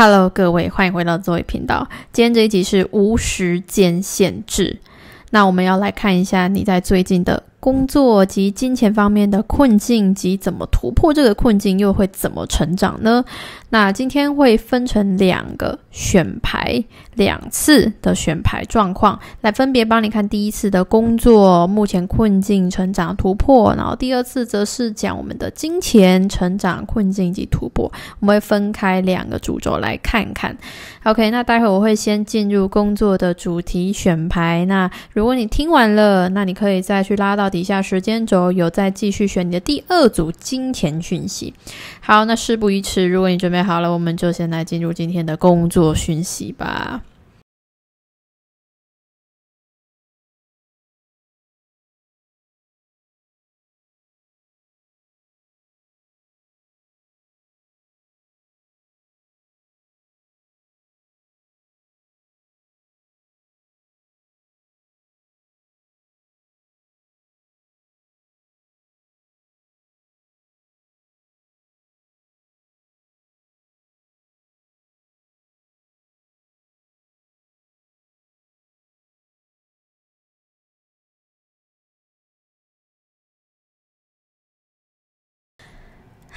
Hello，各位，欢迎回到作位频道。今天这一集是无时间限制，那我们要来看一下你在最近的。工作及金钱方面的困境及怎么突破这个困境，又会怎么成长呢？那今天会分成两个选牌，两次的选牌状况，来分别帮你看第一次的工作目前困境、成长突破，然后第二次则是讲我们的金钱成长困境及突破。我们会分开两个主轴来看看。OK，那待会我会先进入工作的主题选牌。那如果你听完了，那你可以再去拉到。底下时间轴有在继续选你的第二组金钱讯息。好，那事不宜迟，如果你准备好了，我们就先来进入今天的工作讯息吧。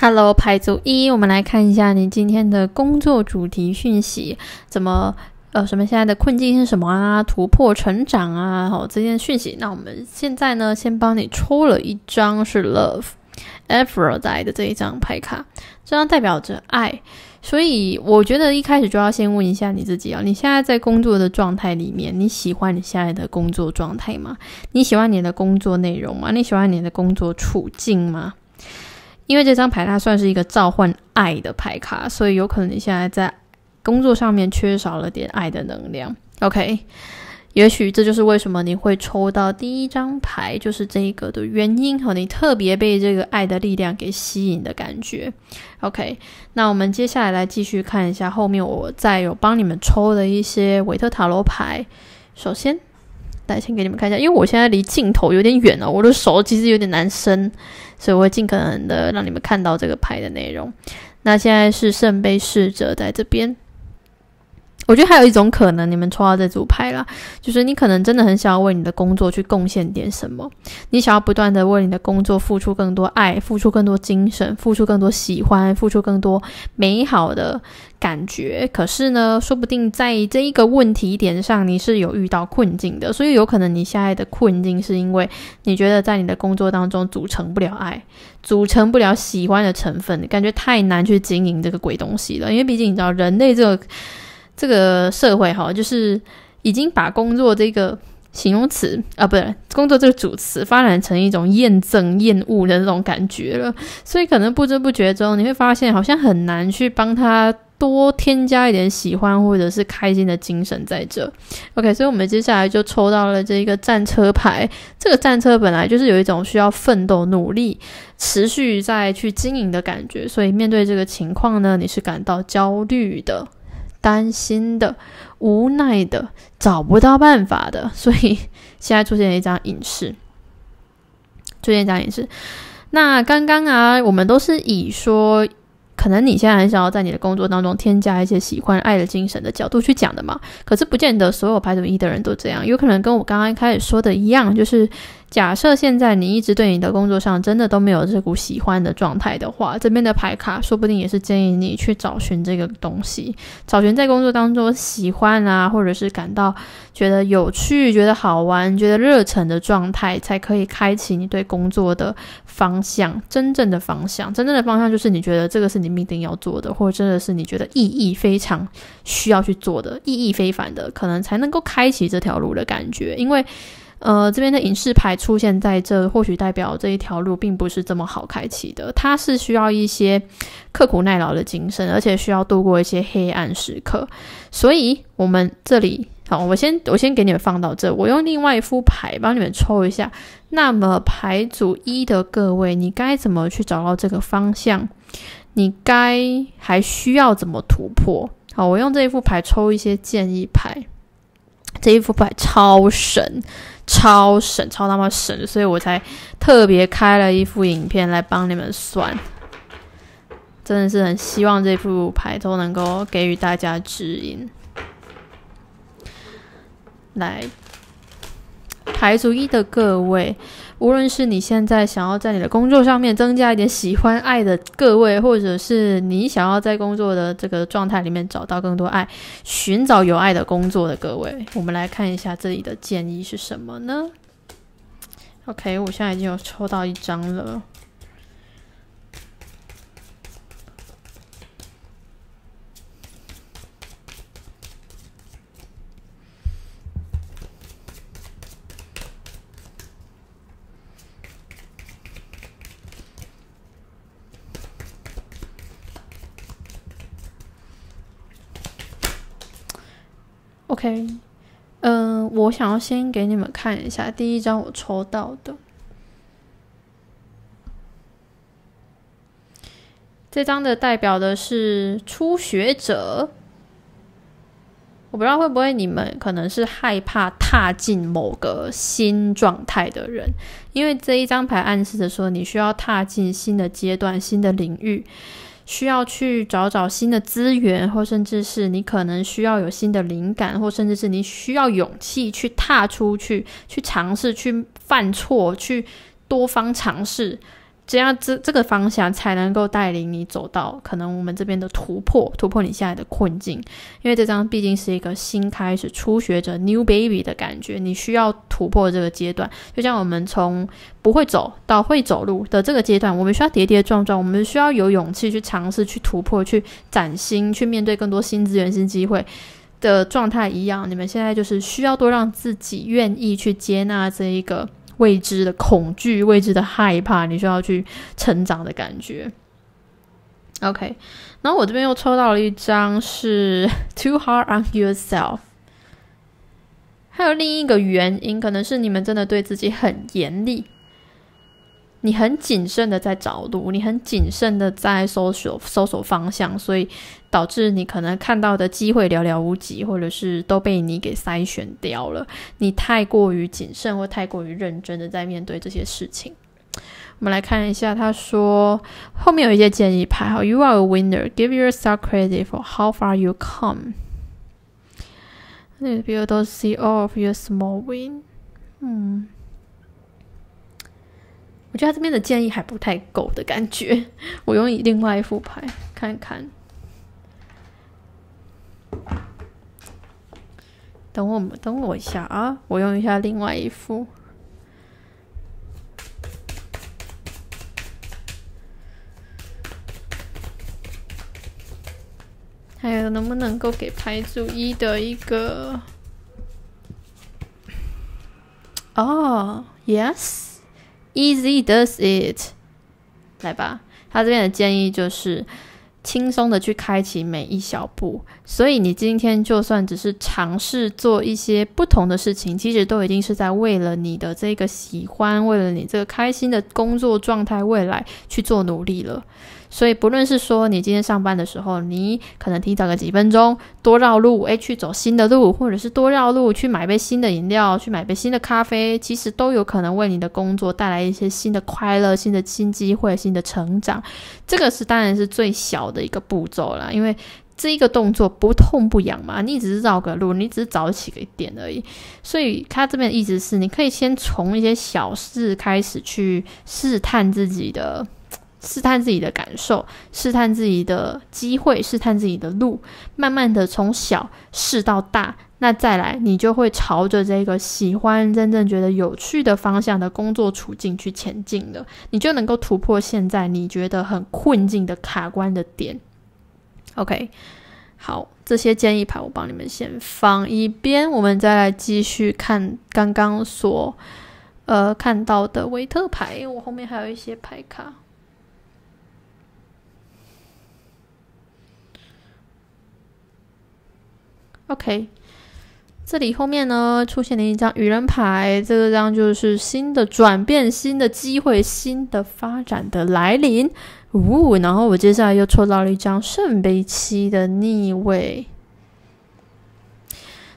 Hello，牌组一，我们来看一下你今天的工作主题讯息，怎么呃，什么现在的困境是什么啊？突破成长啊，好，这些讯息。那我们现在呢，先帮你抽了一张是 Love Aphrodite 的这一张牌卡，这张代表着爱。所以我觉得一开始就要先问一下你自己啊，你现在在工作的状态里面，你喜欢你现在的工作状态吗？你喜欢你的工作内容吗？你喜欢你的工作处境吗？因为这张牌它算是一个召唤爱的牌卡，所以有可能你现在在工作上面缺少了点爱的能量。OK，也许这就是为什么你会抽到第一张牌就是这一个的原因和你特别被这个爱的力量给吸引的感觉。OK，那我们接下来来继续看一下后面我再有帮你们抽的一些维特塔罗牌。首先。先给你们看一下，因为我现在离镜头有点远了，我的手其实有点难伸，所以我会尽可能的让你们看到这个拍的内容。那现在是圣杯侍者在这边。我觉得还有一种可能，你们抽到这组牌了，就是你可能真的很想要为你的工作去贡献点什么，你想要不断的为你的工作付出更多爱，付出更多精神，付出更多喜欢，付出更多美好的感觉。可是呢，说不定在这一个问题点上，你是有遇到困境的，所以有可能你现在的困境是因为你觉得在你的工作当中组成不了爱，组成不了喜欢的成分，感觉太难去经营这个鬼东西了。因为毕竟你知道，人类这个。这个社会哈，就是已经把工作这个形容词啊，不是工作这个主词发展成一种厌憎厌恶的那种感觉了。所以可能不知不觉中，你会发现好像很难去帮他多添加一点喜欢或者是开心的精神在这。OK，所以我们接下来就抽到了这个战车牌。这个战车本来就是有一种需要奋斗、努力、持续再去经营的感觉。所以面对这个情况呢，你是感到焦虑的。担心的、无奈的、找不到办法的，所以现在出现一张影视，出现一张影视。那刚刚啊，我们都是以说，可能你现在很想要在你的工作当中添加一些喜欢爱的精神的角度去讲的嘛，可是不见得所有排毒一的人都这样，有可能跟我刚刚开始说的一样，就是。假设现在你一直对你的工作上真的都没有这股喜欢的状态的话，这边的牌卡说不定也是建议你去找寻这个东西，找寻在工作当中喜欢啊，或者是感到觉得有趣、觉得好玩、觉得热忱的状态，才可以开启你对工作的方向真正的方向。真正的方向就是你觉得这个是你命定要做的，或者真的是你觉得意义非常需要去做的、意义非凡的，可能才能够开启这条路的感觉，因为。呃，这边的影视牌出现在这，或许代表这一条路并不是这么好开启的。它是需要一些刻苦耐劳的精神，而且需要度过一些黑暗时刻。所以，我们这里好，我先我先给你们放到这。我用另外一副牌帮你们抽一下。那么，牌组一的各位，你该怎么去找到这个方向？你该还需要怎么突破？好，我用这一副牌抽一些建议牌。这一副牌超神。超神，超他妈神，所以我才特别开了一副影片来帮你们算。真的是很希望这副牌都能够给予大家指引。来，牌除一的各位。无论是你现在想要在你的工作上面增加一点喜欢爱的各位，或者是你想要在工作的这个状态里面找到更多爱，寻找有爱的工作的各位，我们来看一下这里的建议是什么呢？OK，我现在已经有抽到一张了。OK，嗯，我想要先给你们看一下第一张我抽到的，这张的代表的是初学者。我不知道会不会你们可能是害怕踏进某个新状态的人，因为这一张牌暗示着说你需要踏进新的阶段、新的领域。需要去找找新的资源，或甚至是你可能需要有新的灵感，或甚至是你需要勇气去踏出去，去尝试，去犯错，去多方尝试。只要这这个方向才能够带领你走到可能我们这边的突破，突破你现在的困境，因为这张毕竟是一个新开始、初学者 new baby 的感觉，你需要突破这个阶段。就像我们从不会走到会走路的这个阶段，我们需要跌跌撞撞，我们需要有勇气去尝试、去突破、去崭新、去面对更多新资源、新机会的状态一样，你们现在就是需要多让自己愿意去接纳这一个。未知的恐惧，未知的害怕，你需要去成长的感觉。OK，然后我这边又抽到了一张是 Too hard on yourself，还有另一个原因，可能是你们真的对自己很严厉，你很谨慎的在找路，你很谨慎的在搜索搜索方向，所以。导致你可能看到的机会寥寥无几，或者是都被你给筛选掉了。你太过于谨慎或太过于认真的在面对这些事情。我们来看一下，他说后面有一些建议牌，哈，You are a winner. Give yourself credit for how far you come. 那 e t people see all of your small w i n 嗯，我觉得他这边的建议还不太够的感觉。我用另外一副牌看看。等我们，等我一下啊！我用一下另外一副。还有能不能够给排组一的一个？哦，Yes，easy does it。来吧，他这边的建议就是。轻松的去开启每一小步，所以你今天就算只是尝试做一些不同的事情，其实都已经是在为了你的这个喜欢，为了你这个开心的工作状态，未来去做努力了。所以，不论是说你今天上班的时候，你可能提早个几分钟多绕路，诶，去走新的路，或者是多绕路去买杯新的饮料，去买杯新的咖啡，其实都有可能为你的工作带来一些新的快乐、新的新机会、新的成长。这个是当然是最小的一个步骤啦，因为这一个动作不痛不痒嘛，你只是绕个路，你只是早起个一点而已。所以，他这边的意思是，你可以先从一些小事开始去试探自己的。试探自己的感受，试探自己的机会，试探自己的路，慢慢的从小试到大，那再来你就会朝着这个喜欢、真正觉得有趣的方向的工作处境去前进了，你就能够突破现在你觉得很困境的卡关的点。OK，好，这些建议牌我帮你们先放一边，我们再来继续看刚刚所呃看到的维特牌，因为我后面还有一些牌卡。OK，这里后面呢出现了一张愚人牌，这张就是新的转变、新的机会、新的发展的来临。呜，然后我接下来又抽到了一张圣杯七的逆位，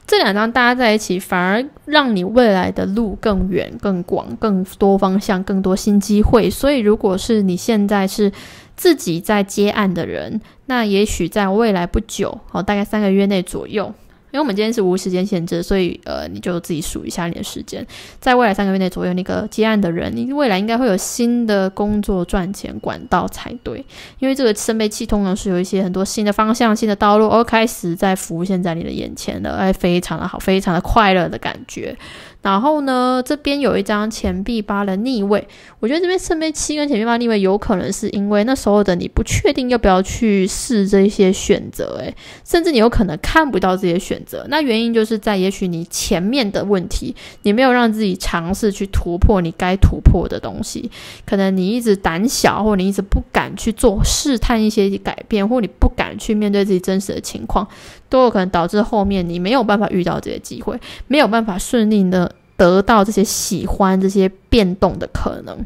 这两张搭在一起，反而让你未来的路更远、更广、更多方向、更多新机会。所以，如果是你现在是自己在接案的人，那也许在未来不久，哦，大概三个月内左右。因为我们今天是无时间限制，所以呃，你就自己数一下你的时间，在未来三个月内左右，那个接案的人，你未来应该会有新的工作赚钱管道才对。因为这个圣杯气通常是有一些很多新的方向、新的道路，而开始在浮现在你的眼前了，哎，非常的好，非常的快乐的感觉。然后呢，这边有一张钱币八的逆位，我觉得这边圣杯七跟钱币八逆位有可能是因为那时候的你不确定要不要去试这些选择，诶，甚至你有可能看不到这些选择。那原因就是在也许你前面的问题，你没有让自己尝试去突破你该突破的东西，可能你一直胆小，或你一直不敢去做试探一些改变，或你不敢去面对自己真实的情况，都有可能导致后面你没有办法遇到这些机会，没有办法顺利的。得到这些喜欢这些变动的可能。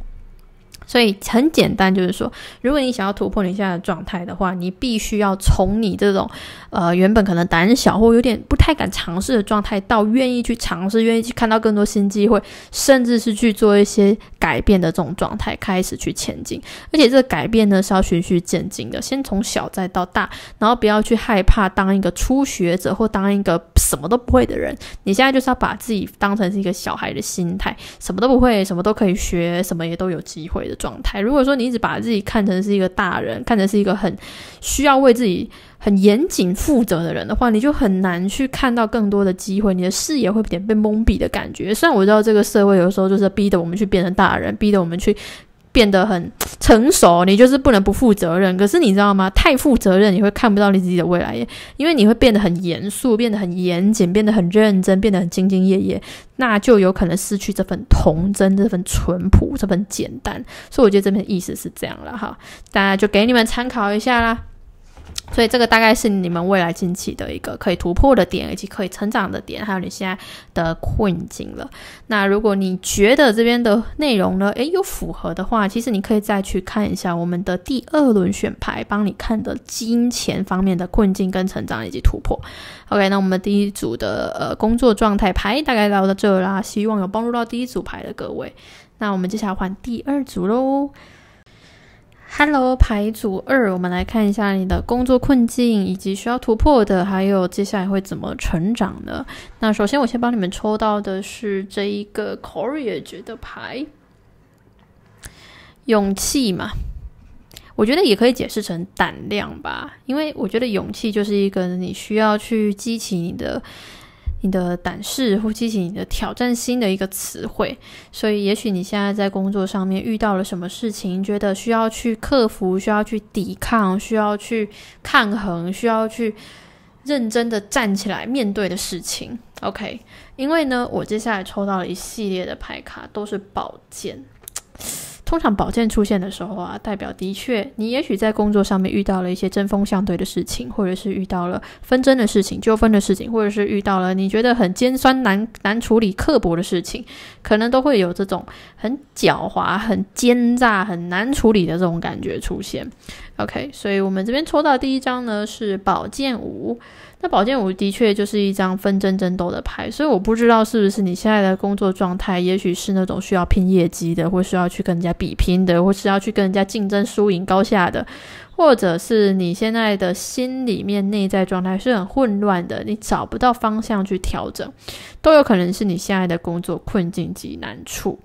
所以很简单，就是说，如果你想要突破你现在的状态的话，你必须要从你这种，呃，原本可能胆小或有点不太敢尝试的状态，到愿意去尝试、愿意去看到更多新机会，甚至是去做一些改变的这种状态开始去前进。而且这个改变呢是要循序渐进的，先从小再到大，然后不要去害怕当一个初学者或当一个什么都不会的人。你现在就是要把自己当成是一个小孩的心态，什么都不会，什么都可以学，什么也都有机会的。状态。如果说你一直把自己看成是一个大人，看成是一个很需要为自己很严谨负责的人的话，你就很难去看到更多的机会，你的视野会有点被蒙蔽的感觉。虽然我知道这个社会有时候就是逼得我们去变成大人，逼得我们去。变得很成熟，你就是不能不负责任。可是你知道吗？太负责任，你会看不到你自己的未来，耶，因为你会变得很严肃，变得很严谨，变得很认真，变得很兢兢业业，那就有可能失去这份童真、这份淳朴、这份简单。所以我觉得这篇意思是这样了哈，大家就给你们参考一下啦。所以这个大概是你们未来近期的一个可以突破的点，以及可以成长的点，还有你现在的困境了。那如果你觉得这边的内容呢，诶有符合的话，其实你可以再去看一下我们的第二轮选牌，帮你看的金钱方面的困境跟成长以及突破。OK，那我们第一组的呃工作状态牌大概聊到这啦，希望有帮助到第一组牌的各位。那我们接下来换第二组喽。Hello，牌组二，我们来看一下你的工作困境以及需要突破的，还有接下来会怎么成长的。那首先，我先帮你们抽到的是这一个 Courage 的牌，勇气嘛，我觉得也可以解释成胆量吧，因为我觉得勇气就是一个你需要去激起你的。你的胆识或激起你的挑战心的一个词汇，所以也许你现在在工作上面遇到了什么事情，觉得需要去克服、需要去抵抗、需要去抗衡、需要去认真的站起来面对的事情。OK，因为呢，我接下来抽到了一系列的牌卡都是宝剑。通常宝剑出现的时候啊，代表的确，你也许在工作上面遇到了一些针锋相对的事情，或者是遇到了纷争的事情、纠纷的事情，或者是遇到了你觉得很尖酸难难处理、刻薄的事情，可能都会有这种很狡猾、很奸诈、很难处理的这种感觉出现。OK，所以我们这边抽到第一张呢是宝剑五。那宝剑五的确就是一张分争争斗的牌，所以我不知道是不是你现在的工作状态，也许是那种需要拼业绩的，或是要去跟人家比拼的，或是要去跟人家竞争输赢高下的，或者是你现在的心里面内在状态是很混乱的，你找不到方向去调整，都有可能是你现在的工作困境及难处。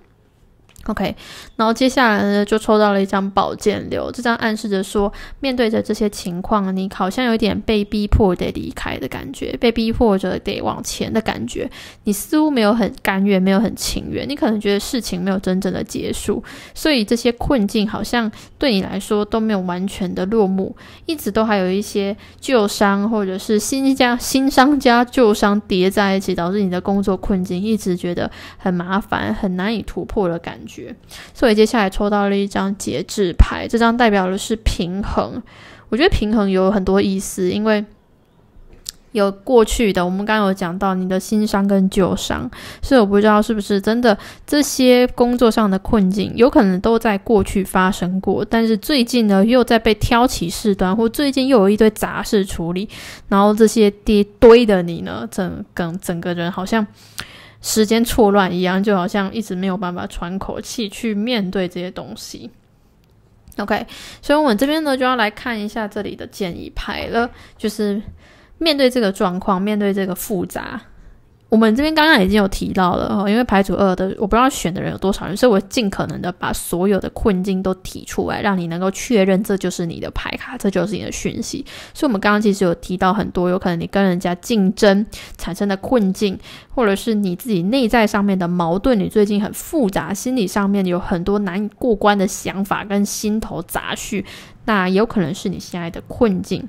OK，然后接下来呢，就抽到了一张宝剑六，这张暗示着说，面对着这些情况，你好像有点被逼迫得离开的感觉，被逼迫着得往前的感觉，你似乎没有很甘愿，没有很情愿，你可能觉得事情没有真正的结束，所以这些困境好像对你来说都没有完全的落幕，一直都还有一些旧伤或者是新家新伤加旧伤叠在一起，导致你的工作困境一直觉得很麻烦，很难以突破的感觉。所以接下来抽到了一张节制牌，这张代表的是平衡。我觉得平衡有很多意思，因为有过去的，我们刚刚有讲到你的新伤跟旧伤，所以我不知道是不是真的这些工作上的困境，有可能都在过去发生过，但是最近呢又在被挑起事端，或最近又有一堆杂事处理，然后这些堆堆的你呢，整整整个人好像。时间错乱一样，就好像一直没有办法喘口气去面对这些东西。OK，所以我们这边呢就要来看一下这里的建议牌了，就是面对这个状况，面对这个复杂。我们这边刚刚已经有提到了因为排除二的我不知道选的人有多少人，所以我尽可能的把所有的困境都提出来，让你能够确认这就是你的牌卡，这就是你的讯息。所以我们刚刚其实有提到很多，有可能你跟人家竞争产生的困境，或者是你自己内在上面的矛盾，你最近很复杂心理上面有很多难以过关的想法跟心头杂绪，那有可能是你现在的困境。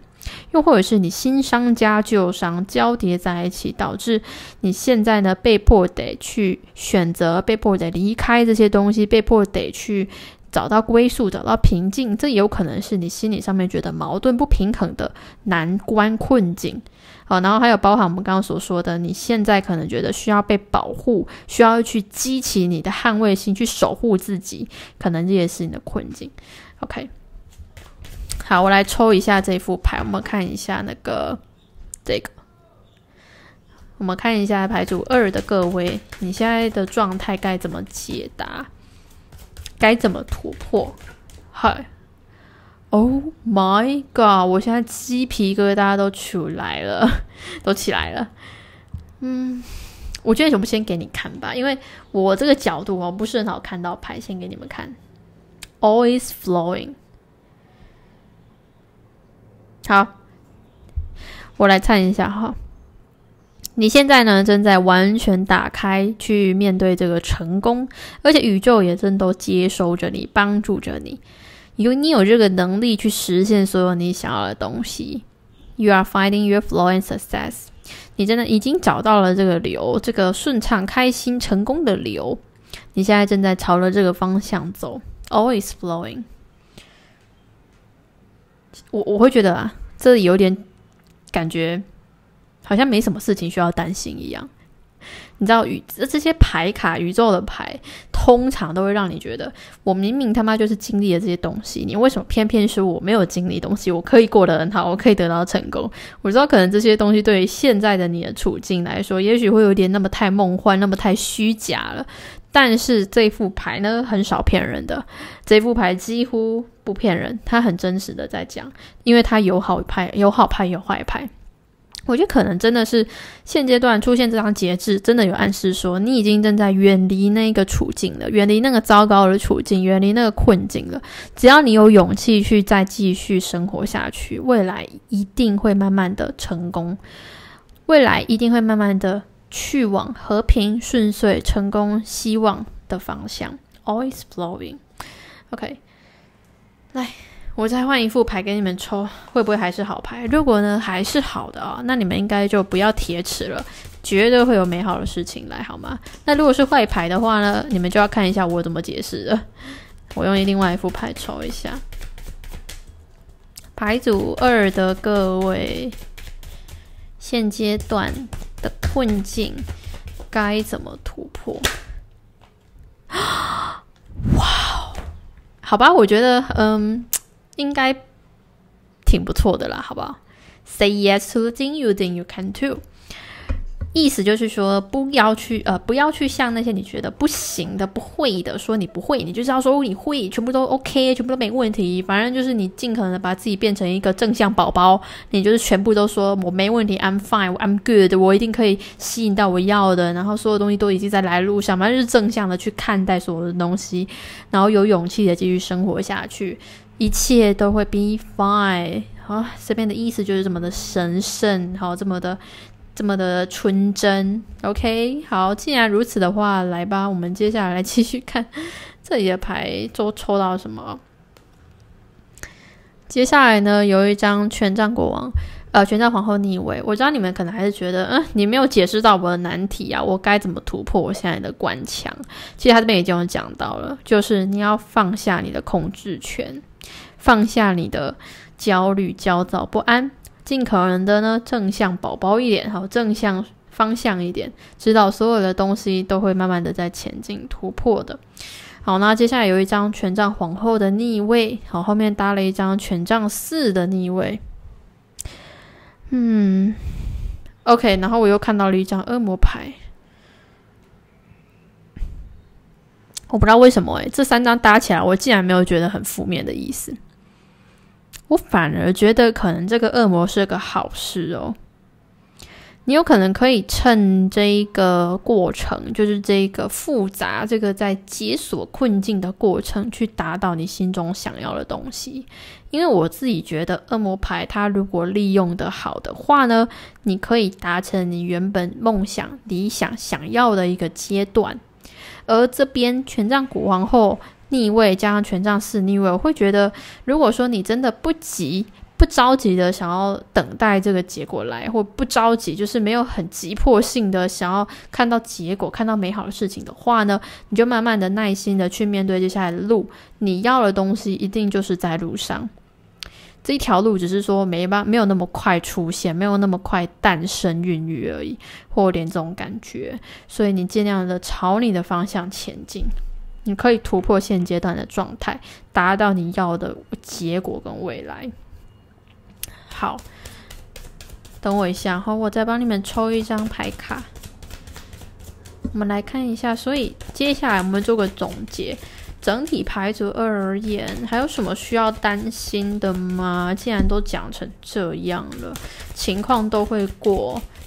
又或者是你新伤加旧伤交叠在一起，导致你现在呢被迫得去选择，被迫得离开这些东西，被迫得去找到归宿，找到平静。这有可能是你心理上面觉得矛盾不平衡的难关困境，好，然后还有包含我们刚刚所说的，你现在可能觉得需要被保护，需要去激起你的捍卫心，去守护自己，可能这也是你的困境。OK。好，我来抽一下这副牌，我们看一下那个这个。我们看一下牌组二的各位，你现在的状态该怎么解答？该怎么突破？嗨，Oh my God！我现在鸡皮疙瘩都出来了，都起来了。嗯，我觉得我们先给你看吧，因为我这个角度哦，不是很好看到牌，先给你们看。Always flowing。好，我来看一下哈。你现在呢，正在完全打开去面对这个成功，而且宇宙也正都接收着你，帮助着你。有你有这个能力去实现所有你想要的东西。You are finding your flow and success。你真的已经找到了这个流，这个顺畅、开心、成功的流。你现在正在朝着这个方向走，Always flowing。我我会觉得啊，这有点感觉好像没什么事情需要担心一样。你知道，宇这些牌卡，宇宙的牌，通常都会让你觉得，我明明他妈就是经历了这些东西，你为什么偏偏说我没有经历东西？我可以过得很好，我可以得到成功。我知道，可能这些东西对于现在的你的处境来说，也许会有点那么太梦幻，那么太虚假了。但是这副牌呢，很少骗人的。这副牌几乎不骗人，它很真实的在讲，因为它有好牌，有好牌，有坏牌。我觉得可能真的是现阶段出现这张节制，真的有暗示说你已经正在远离那个处境了，远离那个糟糕的处境，远离那个困境了。只要你有勇气去再继续生活下去，未来一定会慢慢的成功，未来一定会慢慢的。去往和平、顺遂、成功、希望的方向，always flowing。OK，来，我再换一副牌给你们抽，会不会还是好牌？如果呢，还是好的啊，那你们应该就不要铁齿了，绝对会有美好的事情来，好吗？那如果是坏牌的话呢，你们就要看一下我怎么解释了。我用另外一副牌抽一下，牌组二的各位，现阶段。困境该怎么突破？哇哦，好吧，我觉得嗯，应该挺不错的啦，好不好？Say yes to the thing you think you c a n do。意思就是说，不要去呃，不要去像那些你觉得不行的、不会的，说你不会，你就要说你会，全部都 OK，全部都没问题。反正就是你尽可能的把自己变成一个正向宝宝，你就是全部都说我没问题，I'm fine，I'm good，我一定可以吸引到我要的，然后所有东西都已经在来路，上，反正就是正向的去看待所有的东西，然后有勇气的继续生活下去，一切都会 be fine 啊。这边的意思就是这么的神圣，好，这么的。这么的纯真，OK，好，既然如此的话，来吧，我们接下来继续看这里的牌都抽到什么。接下来呢，有一张权杖国王，呃，权杖皇后逆位。我知道你们可能还是觉得，嗯，你没有解释到我的难题啊，我该怎么突破我现在的关墙？其实他这边已经有讲到了，就是你要放下你的控制权，放下你的焦虑、焦躁、不安。尽可能的呢，正向宝宝一点，好，正向方向一点，知道所有的东西都会慢慢的在前进突破的。好，那接下来有一张权杖皇后的逆位，好，后面搭了一张权杖四的逆位，嗯，OK，然后我又看到了一张恶魔牌，我不知道为什么哎，这三张搭起来，我竟然没有觉得很负面的意思。我反而觉得，可能这个恶魔是个好事哦。你有可能可以趁这一个过程，就是这一个复杂这个在解锁困境的过程，去达到你心中想要的东西。因为我自己觉得，恶魔牌它如果利用的好的话呢，你可以达成你原本梦想、理想、想要的一个阶段。而这边权杖古王后。逆位加上权杖四逆位，我会觉得，如果说你真的不急、不着急的想要等待这个结果来，或不着急，就是没有很急迫性的想要看到结果、看到美好的事情的话呢，你就慢慢的、耐心的去面对接下来的路。你要的东西一定就是在路上，这一条路只是说没办没有那么快出现，没有那么快诞生、孕育而已，或连这种感觉。所以你尽量的朝你的方向前进。你可以突破现阶段的状态，达到你要的结果跟未来。好，等我一下，好，我再帮你们抽一张牌卡。我们来看一下，所以接下来我们做个总结。整体牌组二而言，还有什么需要担心的吗？既然都讲成这样了，情况都会过。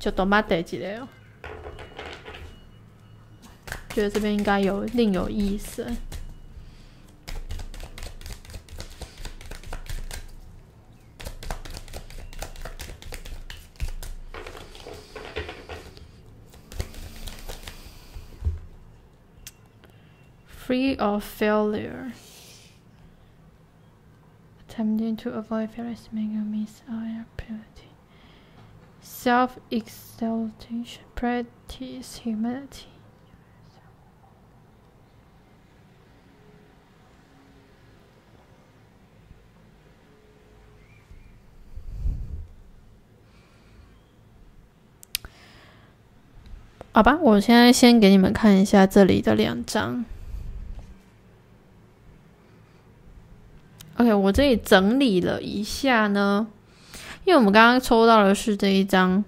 就多码得记得哦，觉得这边应该有另有意思。Free of failure, attempting to avoid failure means our b i l i t y Self-exaltation, practice humanity. 好吧，我现在先给你们看一下这里的两张。OK，我这里整理了一下呢。因为我们刚刚抽到的是这一张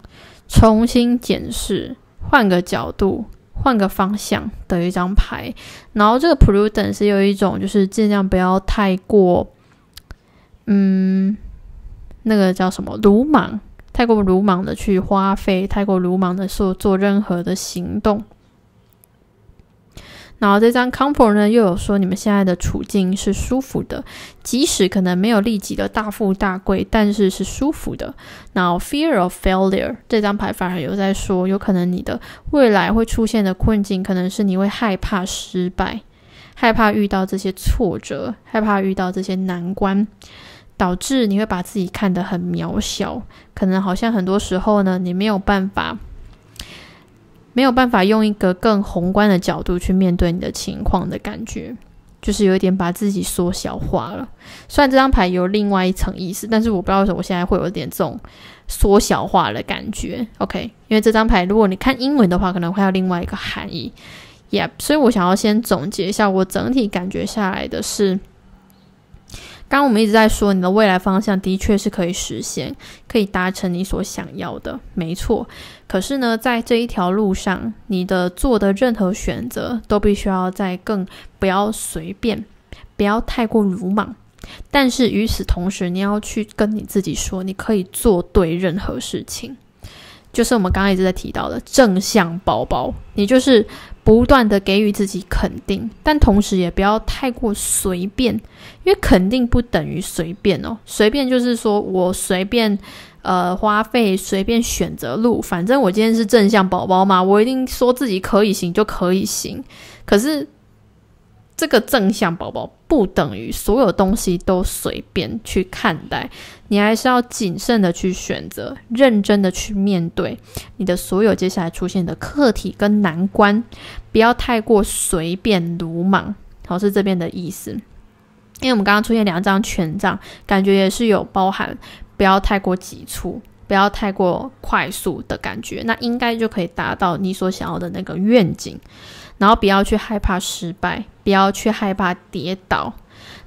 重新检视、换个角度、换个方向的一张牌，然后这个 p r u d e n e 是有一种就是尽量不要太过，嗯，那个叫什么鲁莽，太过鲁莽的去花费，太过鲁莽的做做任何的行动。然后这张 Comfort 呢，又有说你们现在的处境是舒服的，即使可能没有立即的大富大贵，但是是舒服的。然后 Fear of Failure 这张牌反而有在说，有可能你的未来会出现的困境，可能是你会害怕失败，害怕遇到这些挫折，害怕遇到这些难关，导致你会把自己看得很渺小，可能好像很多时候呢，你没有办法。没有办法用一个更宏观的角度去面对你的情况的感觉，就是有一点把自己缩小化了。虽然这张牌有另外一层意思，但是我不知道为什么我现在会有点这种缩小化的感觉。OK，因为这张牌如果你看英文的话，可能会有另外一个含义。y e p 所以我想要先总结一下我整体感觉下来的是。刚我们一直在说，你的未来方向的确是可以实现，可以达成你所想要的，没错。可是呢，在这一条路上，你的做的任何选择都必须要在更，不要随便，不要太过鲁莽。但是与此同时，你要去跟你自己说，你可以做对任何事情。就是我们刚刚一直在提到的正向宝宝，你就是不断的给予自己肯定，但同时也不要太过随便。因为肯定不等于随便哦，随便就是说我随便，呃，花费随便选择路，反正我今天是正向宝宝嘛，我一定说自己可以行就可以行。可是这个正向宝宝不等于所有东西都随便去看待，你还是要谨慎的去选择，认真的去面对你的所有接下来出现的课题跟难关，不要太过随便鲁莽。好，是这边的意思。因为我们刚刚出现两张权杖，感觉也是有包含，不要太过急促，不要太过快速的感觉，那应该就可以达到你所想要的那个愿景。然后不要去害怕失败，不要去害怕跌倒，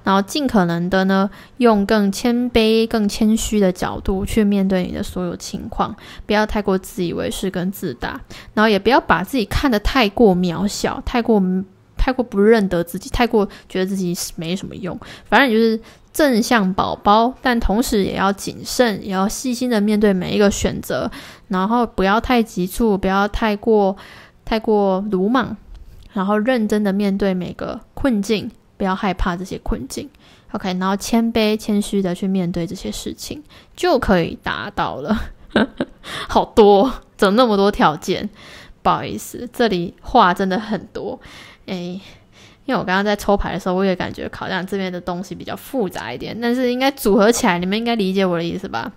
然后尽可能的呢，用更谦卑、更谦虚的角度去面对你的所有情况，不要太过自以为是跟自大，然后也不要把自己看得太过渺小、太过。太过不认得自己，太过觉得自己没什么用，反正你就是正向宝宝，但同时也要谨慎，也要细心的面对每一个选择，然后不要太急促，不要太过太过鲁莽，然后认真的面对每个困境，不要害怕这些困境，OK，然后谦卑谦虚的去面对这些事情，就可以达到了。好多整那么多条件，不好意思，这里话真的很多。诶，因为我刚刚在抽牌的时候，我也感觉考量这边的东西比较复杂一点，但是应该组合起来，你们应该理解我的意思吧？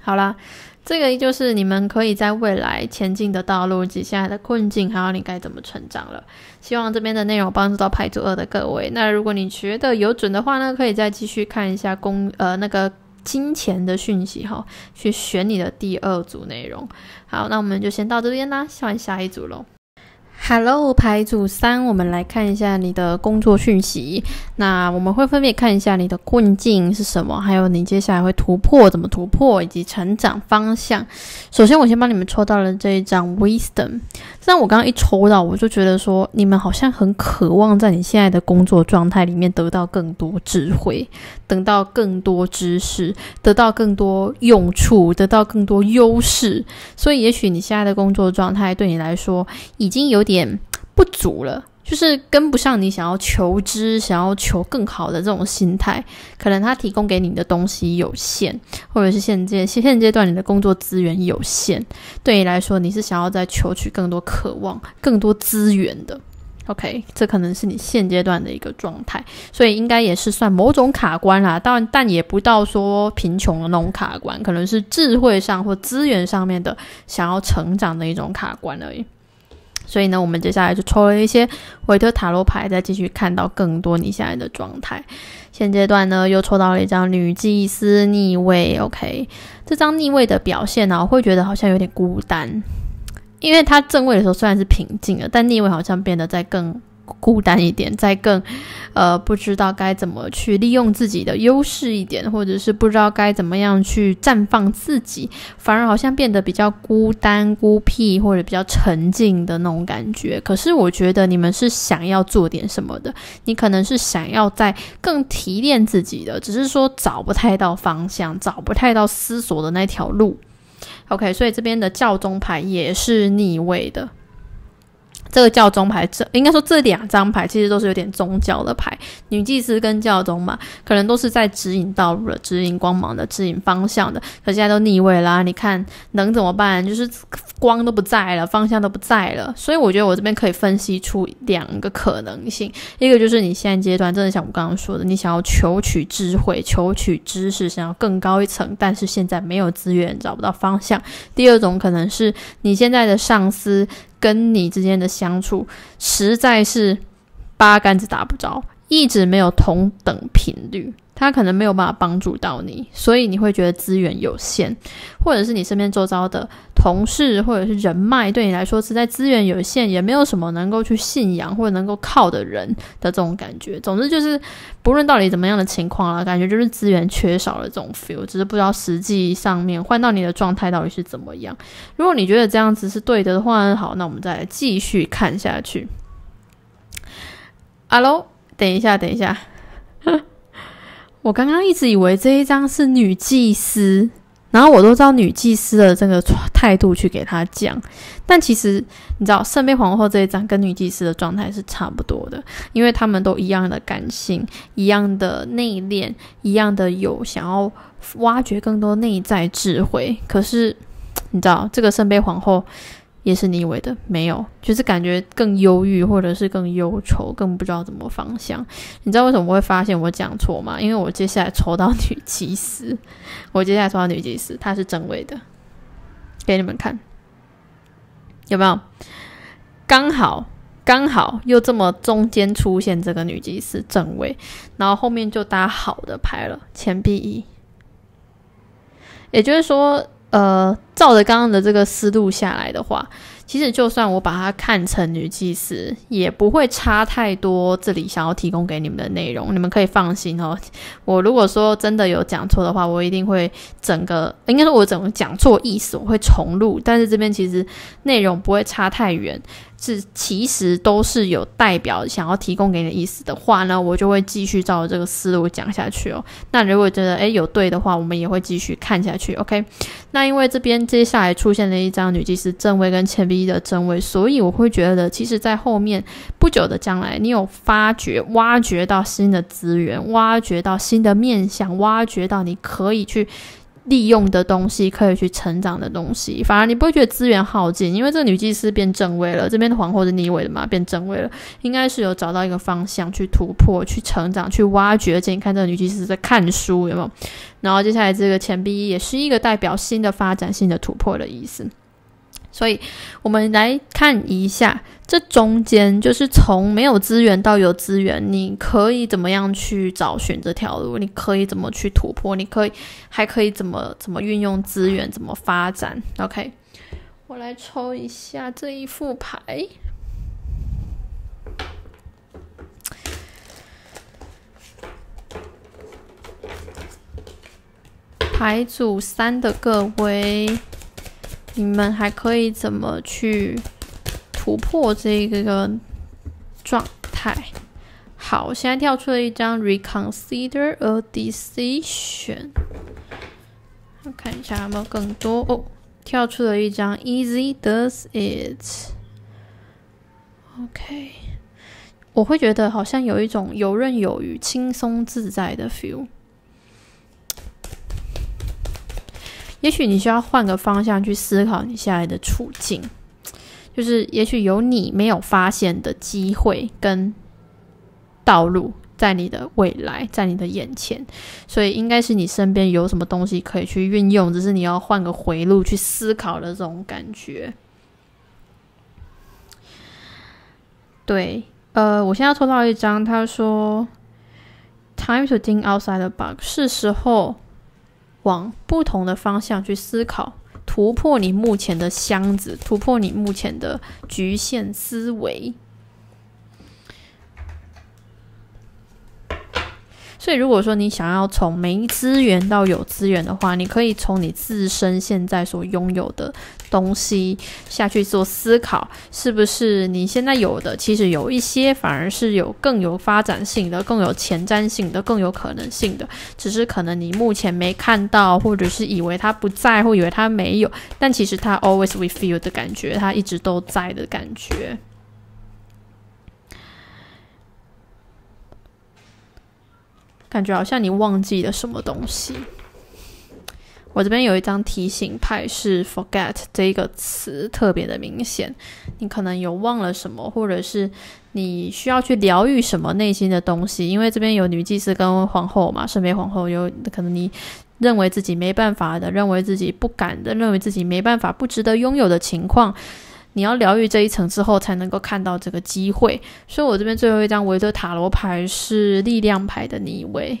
好啦，这个就是你们可以在未来前进的道路及现在的困境，还有你该怎么成长了。希望这边的内容帮助到牌组二的各位。那如果你觉得有准的话呢，可以再继续看一下公呃那个金钱的讯息哈，去选你的第二组内容。好，那我们就先到这边啦，希望下一组喽。Hello，排组三，我们来看一下你的工作讯息。那我们会分别看一下你的困境是什么，还有你接下来会突破怎么突破，以及成长方向。首先，我先帮你们抽到了这一张 Wisdom。这张我刚刚一抽到，我就觉得说，你们好像很渴望在你现在的工作状态里面得到更多智慧，等到更多知识，得到更多用处，得到更多优势。所以，也许你现在的工作状态对你来说已经有点。点不足了，就是跟不上你想要求知、想要求更好的这种心态，可能他提供给你的东西有限，或者是现阶现阶段你的工作资源有限，对你来说你是想要在求取更多、渴望更多资源的。OK，这可能是你现阶段的一个状态，所以应该也是算某种卡关啦。当然，但也不到说贫穷的那种卡关，可能是智慧上或资源上面的想要成长的一种卡关而已。所以呢，我们接下来就抽了一些维特塔罗牌，再继续看到更多你现在的状态。现阶段呢，又抽到了一张女祭司逆位，OK，这张逆位的表现呢，我会觉得好像有点孤单，因为它正位的时候虽然是平静的，但逆位好像变得在更。孤单一点，再更，呃，不知道该怎么去利用自己的优势一点，或者是不知道该怎么样去绽放自己，反而好像变得比较孤单、孤僻或者比较沉静的那种感觉。可是我觉得你们是想要做点什么的，你可能是想要在更提炼自己的，只是说找不太到方向，找不太到思索的那条路。OK，所以这边的教宗牌也是逆位的。这个教宗牌，这应该说这两张牌其实都是有点宗教的牌，女祭司跟教宗嘛，可能都是在指引道路的、指引光芒的、指引方向的。可现在都逆位啦，你看能怎么办？就是光都不在了，方向都不在了。所以我觉得我这边可以分析出两个可能性：一个就是你现在阶段真的像我刚刚说的，你想要求取智慧、求取知识，想要更高一层，但是现在没有资源，找不到方向；第二种可能是你现在的上司。跟你之间的相处实在是八竿子打不着。一直没有同等频率，他可能没有办法帮助到你，所以你会觉得资源有限，或者是你身边周遭的同事或者是人脉对你来说实在资源有限，也没有什么能够去信仰或者能够靠的人的这种感觉。总之就是，不论到底怎么样的情况啊，感觉就是资源缺少了这种 feel，只是不知道实际上面换到你的状态到底是怎么样。如果你觉得这样子是对的的话，好，那我们再继续看下去。Hello。等一下，等一下，我刚刚一直以为这一张是女祭司，然后我都照女祭司的这个态度去给她讲，但其实你知道圣杯皇后这一张跟女祭司的状态是差不多的，因为他们都一样的感性，一样的内敛，一样的有想要挖掘更多内在智慧。可是你知道这个圣杯皇后？也是逆位的，没有，就是感觉更忧郁，或者是更忧愁，更不知道怎么方向。你知道为什么会发现我讲错吗？因为我接下来抽到女祭司，我接下来抽到女祭司，她是正位的，给你们看，有没有？刚好刚好又这么中间出现这个女祭司正位，然后后面就搭好的牌了，钱币一，也就是说。呃，照着刚刚的这个思路下来的话，其实就算我把它看成女祭司，也不会差太多。这里想要提供给你们的内容，你们可以放心哦。我如果说真的有讲错的话，我一定会整个，应该说我整个讲错意思，我会重录。但是这边其实内容不会差太远。是，其实都是有代表想要提供给你的意思的话呢，我就会继续照这个思路讲下去哦。那如果觉得诶有对的话，我们也会继续看下去。OK，那因为这边接下来出现了一张女祭司正位跟钱币的正位，所以我会觉得，其实，在后面不久的将来，你有发掘、挖掘到新的资源，挖掘到新的面相，挖掘到你可以去。利用的东西可以去成长的东西，反而你不会觉得资源耗尽，因为这个女祭司变正位了，这边的皇后是逆位的嘛，变正位了，应该是有找到一个方向去突破、去成长、去挖掘。而且你看这个女祭司在看书，有没有？然后接下来这个钱币也是一个代表新的发展、新的突破的意思。所以，我们来看一下这中间，就是从没有资源到有资源，你可以怎么样去找寻这条路？你可以怎么去突破？你可以还可以怎么怎么运用资源？怎么发展？OK，我来抽一下这一副牌，牌组三的各位。你们还可以怎么去突破这个个状态？好，现在跳出了一张 reconsider a decision，我看一下有没有更多哦。跳出了一张 easy does it。OK，我会觉得好像有一种游刃有余、轻松自在的 feel。也许你需要换个方向去思考你现在的处境，就是也许有你没有发现的机会跟道路在你的未来，在你的眼前，所以应该是你身边有什么东西可以去运用，只是你要换个回路去思考的这种感觉。对，呃，我现在抽到一张，他说：“Time to think outside the box，是时候。”往不同的方向去思考，突破你目前的箱子，突破你目前的局限思维。所以，如果说你想要从没资源到有资源的话，你可以从你自身现在所拥有的东西下去做思考，是不是你现在有的，其实有一些反而是有更有发展性的、更有前瞻性的、更有可能性的，只是可能你目前没看到，或者是以为他不在乎，以为他没有，但其实他 always with you 的感觉，他一直都在的感觉。感觉好像你忘记了什么东西。我这边有一张提醒牌是 “forget” 这一个词，特别的明显。你可能有忘了什么，或者是你需要去疗愈什么内心的东西。因为这边有女祭司跟皇后嘛，圣杯皇后有可能你认为自己没办法的，认为自己不敢的，认为自己没办法、不值得拥有的情况。你要疗愈这一层之后，才能够看到这个机会。所以我这边最后一张维特塔罗牌是力量牌的逆位。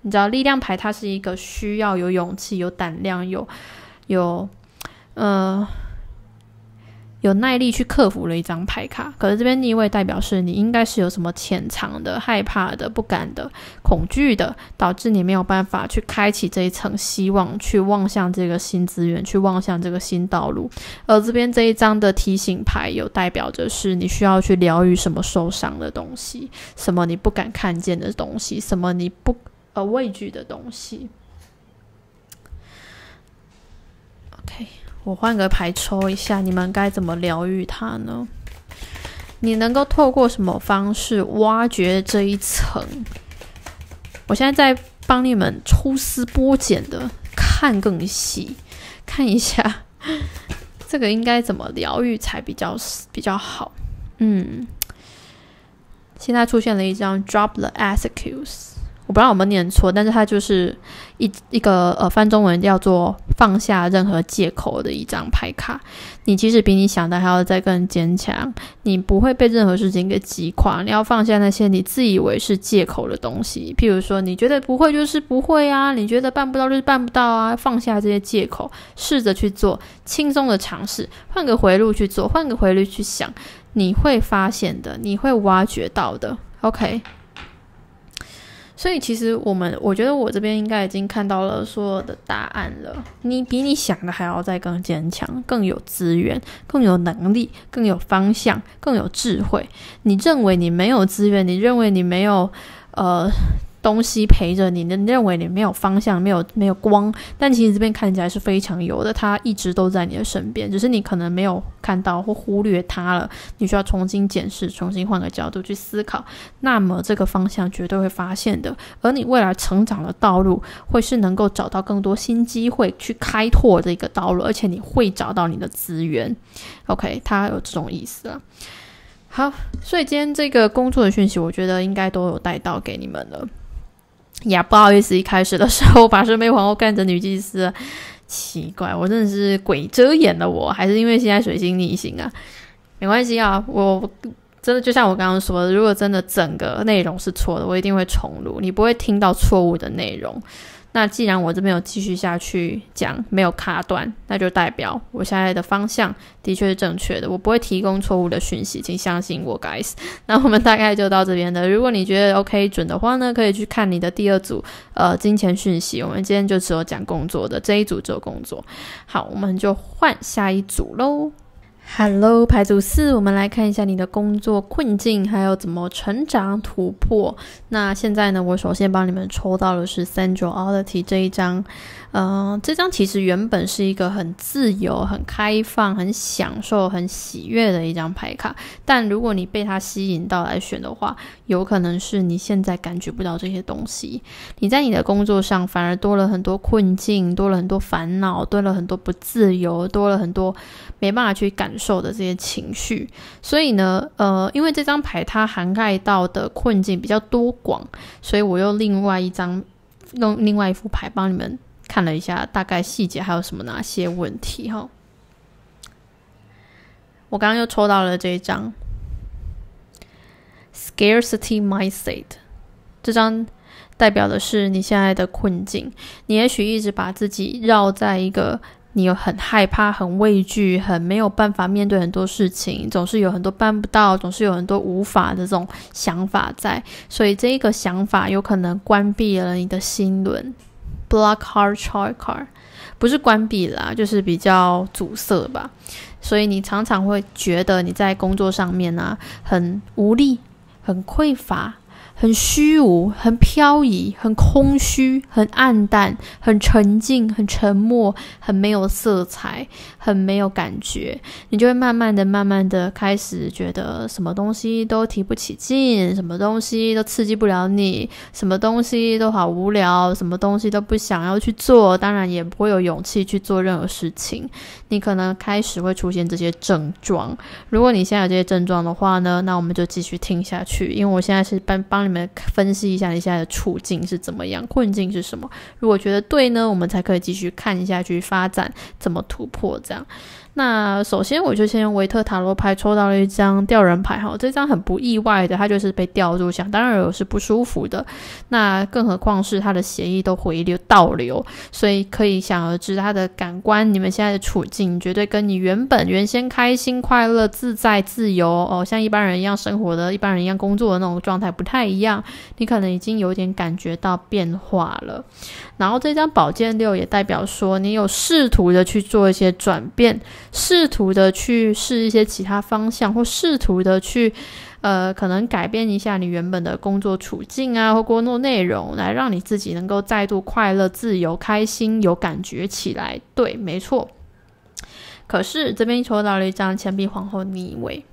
你知道，力量牌它是一个需要有勇气、有胆量、有有，呃。有耐力去克服了一张牌卡，可是这边逆位代表是你应该是有什么潜藏的、害怕的、不敢的、恐惧的，导致你没有办法去开启这一层希望，去望向这个新资源，去望向这个新道路。而这边这一张的提醒牌，有代表着是你需要去疗愈什么受伤的东西，什么你不敢看见的东西，什么你不呃畏惧的东西。OK。我换个牌抽一下，你们该怎么疗愈他呢？你能够透过什么方式挖掘这一层？我现在在帮你们抽丝剥茧的看更细，看一下 这个应该怎么疗愈才比较比较好。嗯，现在出现了一张 Drop the a x c u s 我不知道我们念错，但是它就是一一个呃，翻中文叫做放下任何借口的一张牌卡。你其实比你想的还要再更坚强，你不会被任何事情给击垮。你要放下那些你自以为是借口的东西，譬如说你觉得不会就是不会啊，你觉得办不到就是办不到啊。放下这些借口，试着去做，轻松的尝试，换个回路去做，换个回路去想，你会发现的，你会挖掘到的。OK。所以，其实我们，我觉得我这边应该已经看到了所有的答案了。你比你想的还要再更坚强，更有资源，更有能力，更有方向，更有智慧。你认为你没有资源，你认为你没有，呃。东西陪着你，你认为你没有方向，没有没有光，但其实这边看起来是非常有的，它一直都在你的身边，只是你可能没有看到或忽略它了。你需要重新检视，重新换个角度去思考，那么这个方向绝对会发现的。而你未来成长的道路，会是能够找到更多新机会去开拓这个道路，而且你会找到你的资源。OK，它有这种意思啊。好，所以今天这个工作的讯息，我觉得应该都有带到给你们了。呀，不好意思，一开始的时候把圣杯皇后干成女祭司，奇怪，我真的是鬼遮眼的，我还是因为现在水星逆行啊？没关系啊，我真的就像我刚刚说的，如果真的整个内容是错的，我一定会重录，你不会听到错误的内容。那既然我这边有继续下去讲，没有卡断，那就代表我现在的方向的确是正确的，我不会提供错误的讯息，请相信我，guys。那我们大概就到这边的，如果你觉得 OK 准的话呢，可以去看你的第二组，呃，金钱讯息。我们今天就只有讲工作的这一组，只有工作。好，我们就换下一组喽。Hello，牌组四，我们来看一下你的工作困境，还有怎么成长突破。那现在呢，我首先帮你们抽到的是三 e n t a l i t y 这一张。嗯，这张其实原本是一个很自由、很开放、很享受、很喜悦的一张牌卡。但如果你被它吸引到来选的话，有可能是你现在感觉不到这些东西。你在你的工作上反而多了很多困境，多了很多烦恼，多了很多不自由，多了很多。没办法去感受的这些情绪，所以呢，呃，因为这张牌它涵盖到的困境比较多广，所以我又另外一张，用另外一副牌帮你们看了一下大概细节，还有什么哪些问题哈。我刚刚又抽到了这一张 scarcity mindset，这张代表的是你现在的困境，你也许一直把自己绕在一个。你有很害怕、很畏惧、很没有办法面对很多事情，总是有很多办不到，总是有很多无法的这种想法在，所以这一个想法有可能关闭了你的心轮，block heart choker，不是关闭啦，就是比较阻塞吧，所以你常常会觉得你在工作上面呢很无力、很匮乏。很虚无，很飘移，很空虚，很暗淡，很沉静，很沉默，很没有色彩，很没有感觉。你就会慢慢的、慢慢的开始觉得什么东西都提不起劲，什么东西都刺激不了你，什么东西都好无聊，什么东西都不想要去做，当然也不会有勇气去做任何事情。你可能开始会出现这些症状。如果你现在有这些症状的话呢，那我们就继续听下去，因为我现在是帮帮。你们分析一下你现在的处境是怎么样，困境是什么？如果觉得对呢，我们才可以继续看下去，发展怎么突破这样。那首先，我就先用维特塔罗牌抽到了一张吊人牌哈，这张很不意外的，它就是被吊住，想当然尔是不舒服的。那更何况是他的协议都回流倒流，所以可以想而知，他的感官，你们现在的处境绝对跟你原本原先开心快乐自在自由哦，像一般人一样生活的、一般人一样工作的那种状态不太一样。你可能已经有点感觉到变化了。然后这张宝剑六也代表说，你有试图的去做一些转变，试图的去试一些其他方向，或试图的去，呃，可能改变一下你原本的工作处境啊，或工作内容，来让你自己能够再度快乐、自由、开心、有感觉起来。对，没错。可是这边抽到了一张钱币皇后逆位。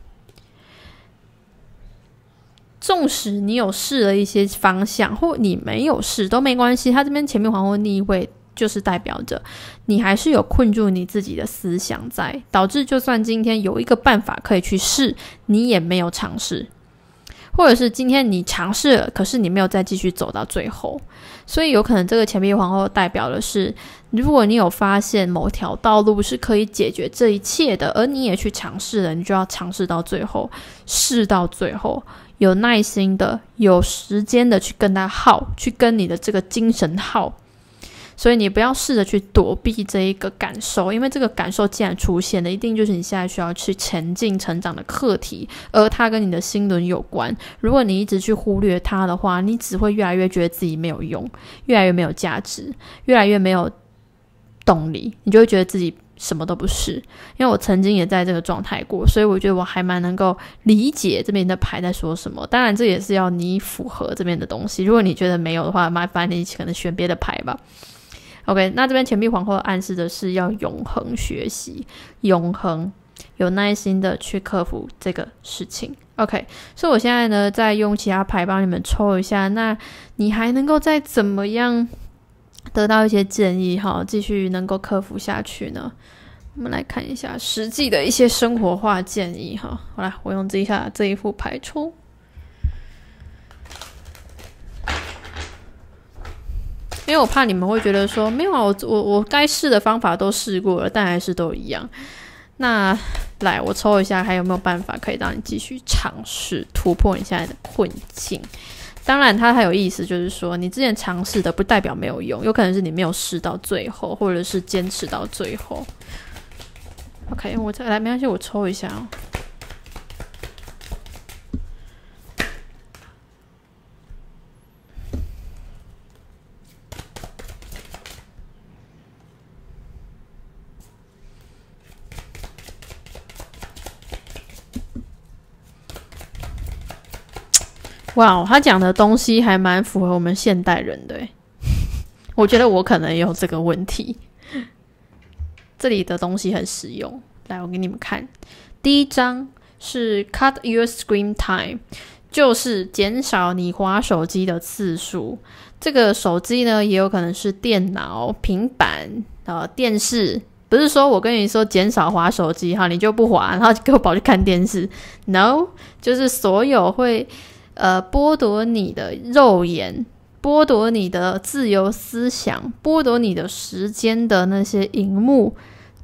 纵使你有试了一些方向，或你没有试都没关系。它这边前面皇后逆位就是代表着，你还是有困住你自己的思想在，导致就算今天有一个办法可以去试，你也没有尝试，或者是今天你尝试了，可是你没有再继续走到最后。所以有可能这个钱币皇后代表的是，如果你有发现某条道路是可以解决这一切的，而你也去尝试了，你就要尝试到最后，试到最后。有耐心的，有时间的去跟他耗，去跟你的这个精神耗。所以你不要试着去躲避这一个感受，因为这个感受既然出现的，一定就是你现在需要去前进、成长的课题，而它跟你的心轮有关。如果你一直去忽略它的话，你只会越来越觉得自己没有用，越来越没有价值，越来越没有动力，你就会觉得自己。什么都不是，因为我曾经也在这个状态过，所以我觉得我还蛮能够理解这边的牌在说什么。当然，这也是要你符合这边的东西。如果你觉得没有的话，麻烦你可能选别的牌吧。OK，那这边钱币皇后暗示的是要永恒学习，永恒有耐心的去克服这个事情。OK，所以我现在呢再用其他牌帮你们抽一下。那你还能够再怎么样？得到一些建议哈，继续能够克服下去呢。我们来看一下实际的一些生活化建议哈。好啦，我用一下这一副牌抽，因为我怕你们会觉得说，没有啊，我我我该试的方法都试过了，但还是都一样。那来，我抽一下，还有没有办法可以让你继续尝试突破你现在的困境？当然，它还有意思，就是说，你之前尝试的不代表没有用，有可能是你没有试到最后，或者是坚持到最后。OK，我再来，没关系，我抽一下哦。哇，他讲的东西还蛮符合我们现代人的。我觉得我可能有这个问题。这里的东西很实用，来，我给你们看。第一张是 Cut your screen time，就是减少你划手机的次数。这个手机呢，也有可能是电脑、平板、呃电视。不是说我跟你说减少划手机哈，你就不划，然后就给我跑去看电视？No，就是所有会。呃，剥夺你的肉眼，剥夺你的自由思想，剥夺你的时间的那些荧幕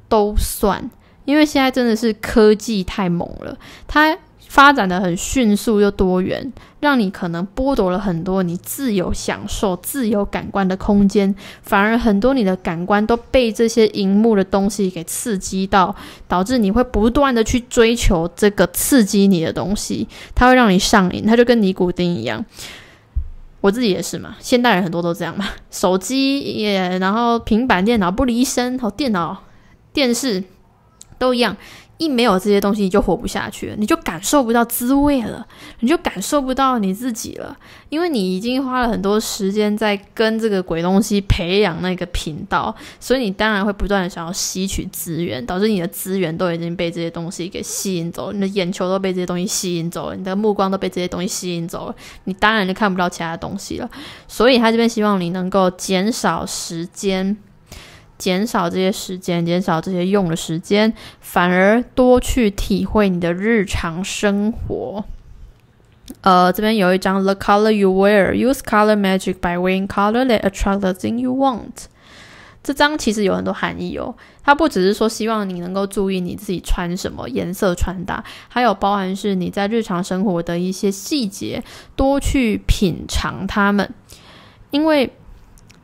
都算，因为现在真的是科技太猛了，它。发展的很迅速又多元，让你可能剥夺了很多你自由享受自由感官的空间，反而很多你的感官都被这些荧幕的东西给刺激到，导致你会不断的去追求这个刺激你的东西，它会让你上瘾，它就跟尼古丁一样。我自己也是嘛，现代人很多都这样嘛，手机也，然后平板电脑、不离身，和电脑、电视都一样。一没有这些东西，你就活不下去，你就感受不到滋味了，你就感受不到你自己了，因为你已经花了很多时间在跟这个鬼东西培养那个频道，所以你当然会不断的想要吸取资源，导致你的资源都已经被这些东西给吸引走，你的眼球都被这些东西吸引走了，你的目光都被这些东西吸引走了，你当然就看不到其他的东西了，所以他这边希望你能够减少时间。减少这些时间，减少这些用的时间，反而多去体会你的日常生活。呃，这边有一张《The color you wear use color magic by wearing color that attract the thing you want》这张其实有很多含义哦，它不只是说希望你能够注意你自己穿什么颜色穿搭，还有包含是你在日常生活的一些细节，多去品尝它们，因为。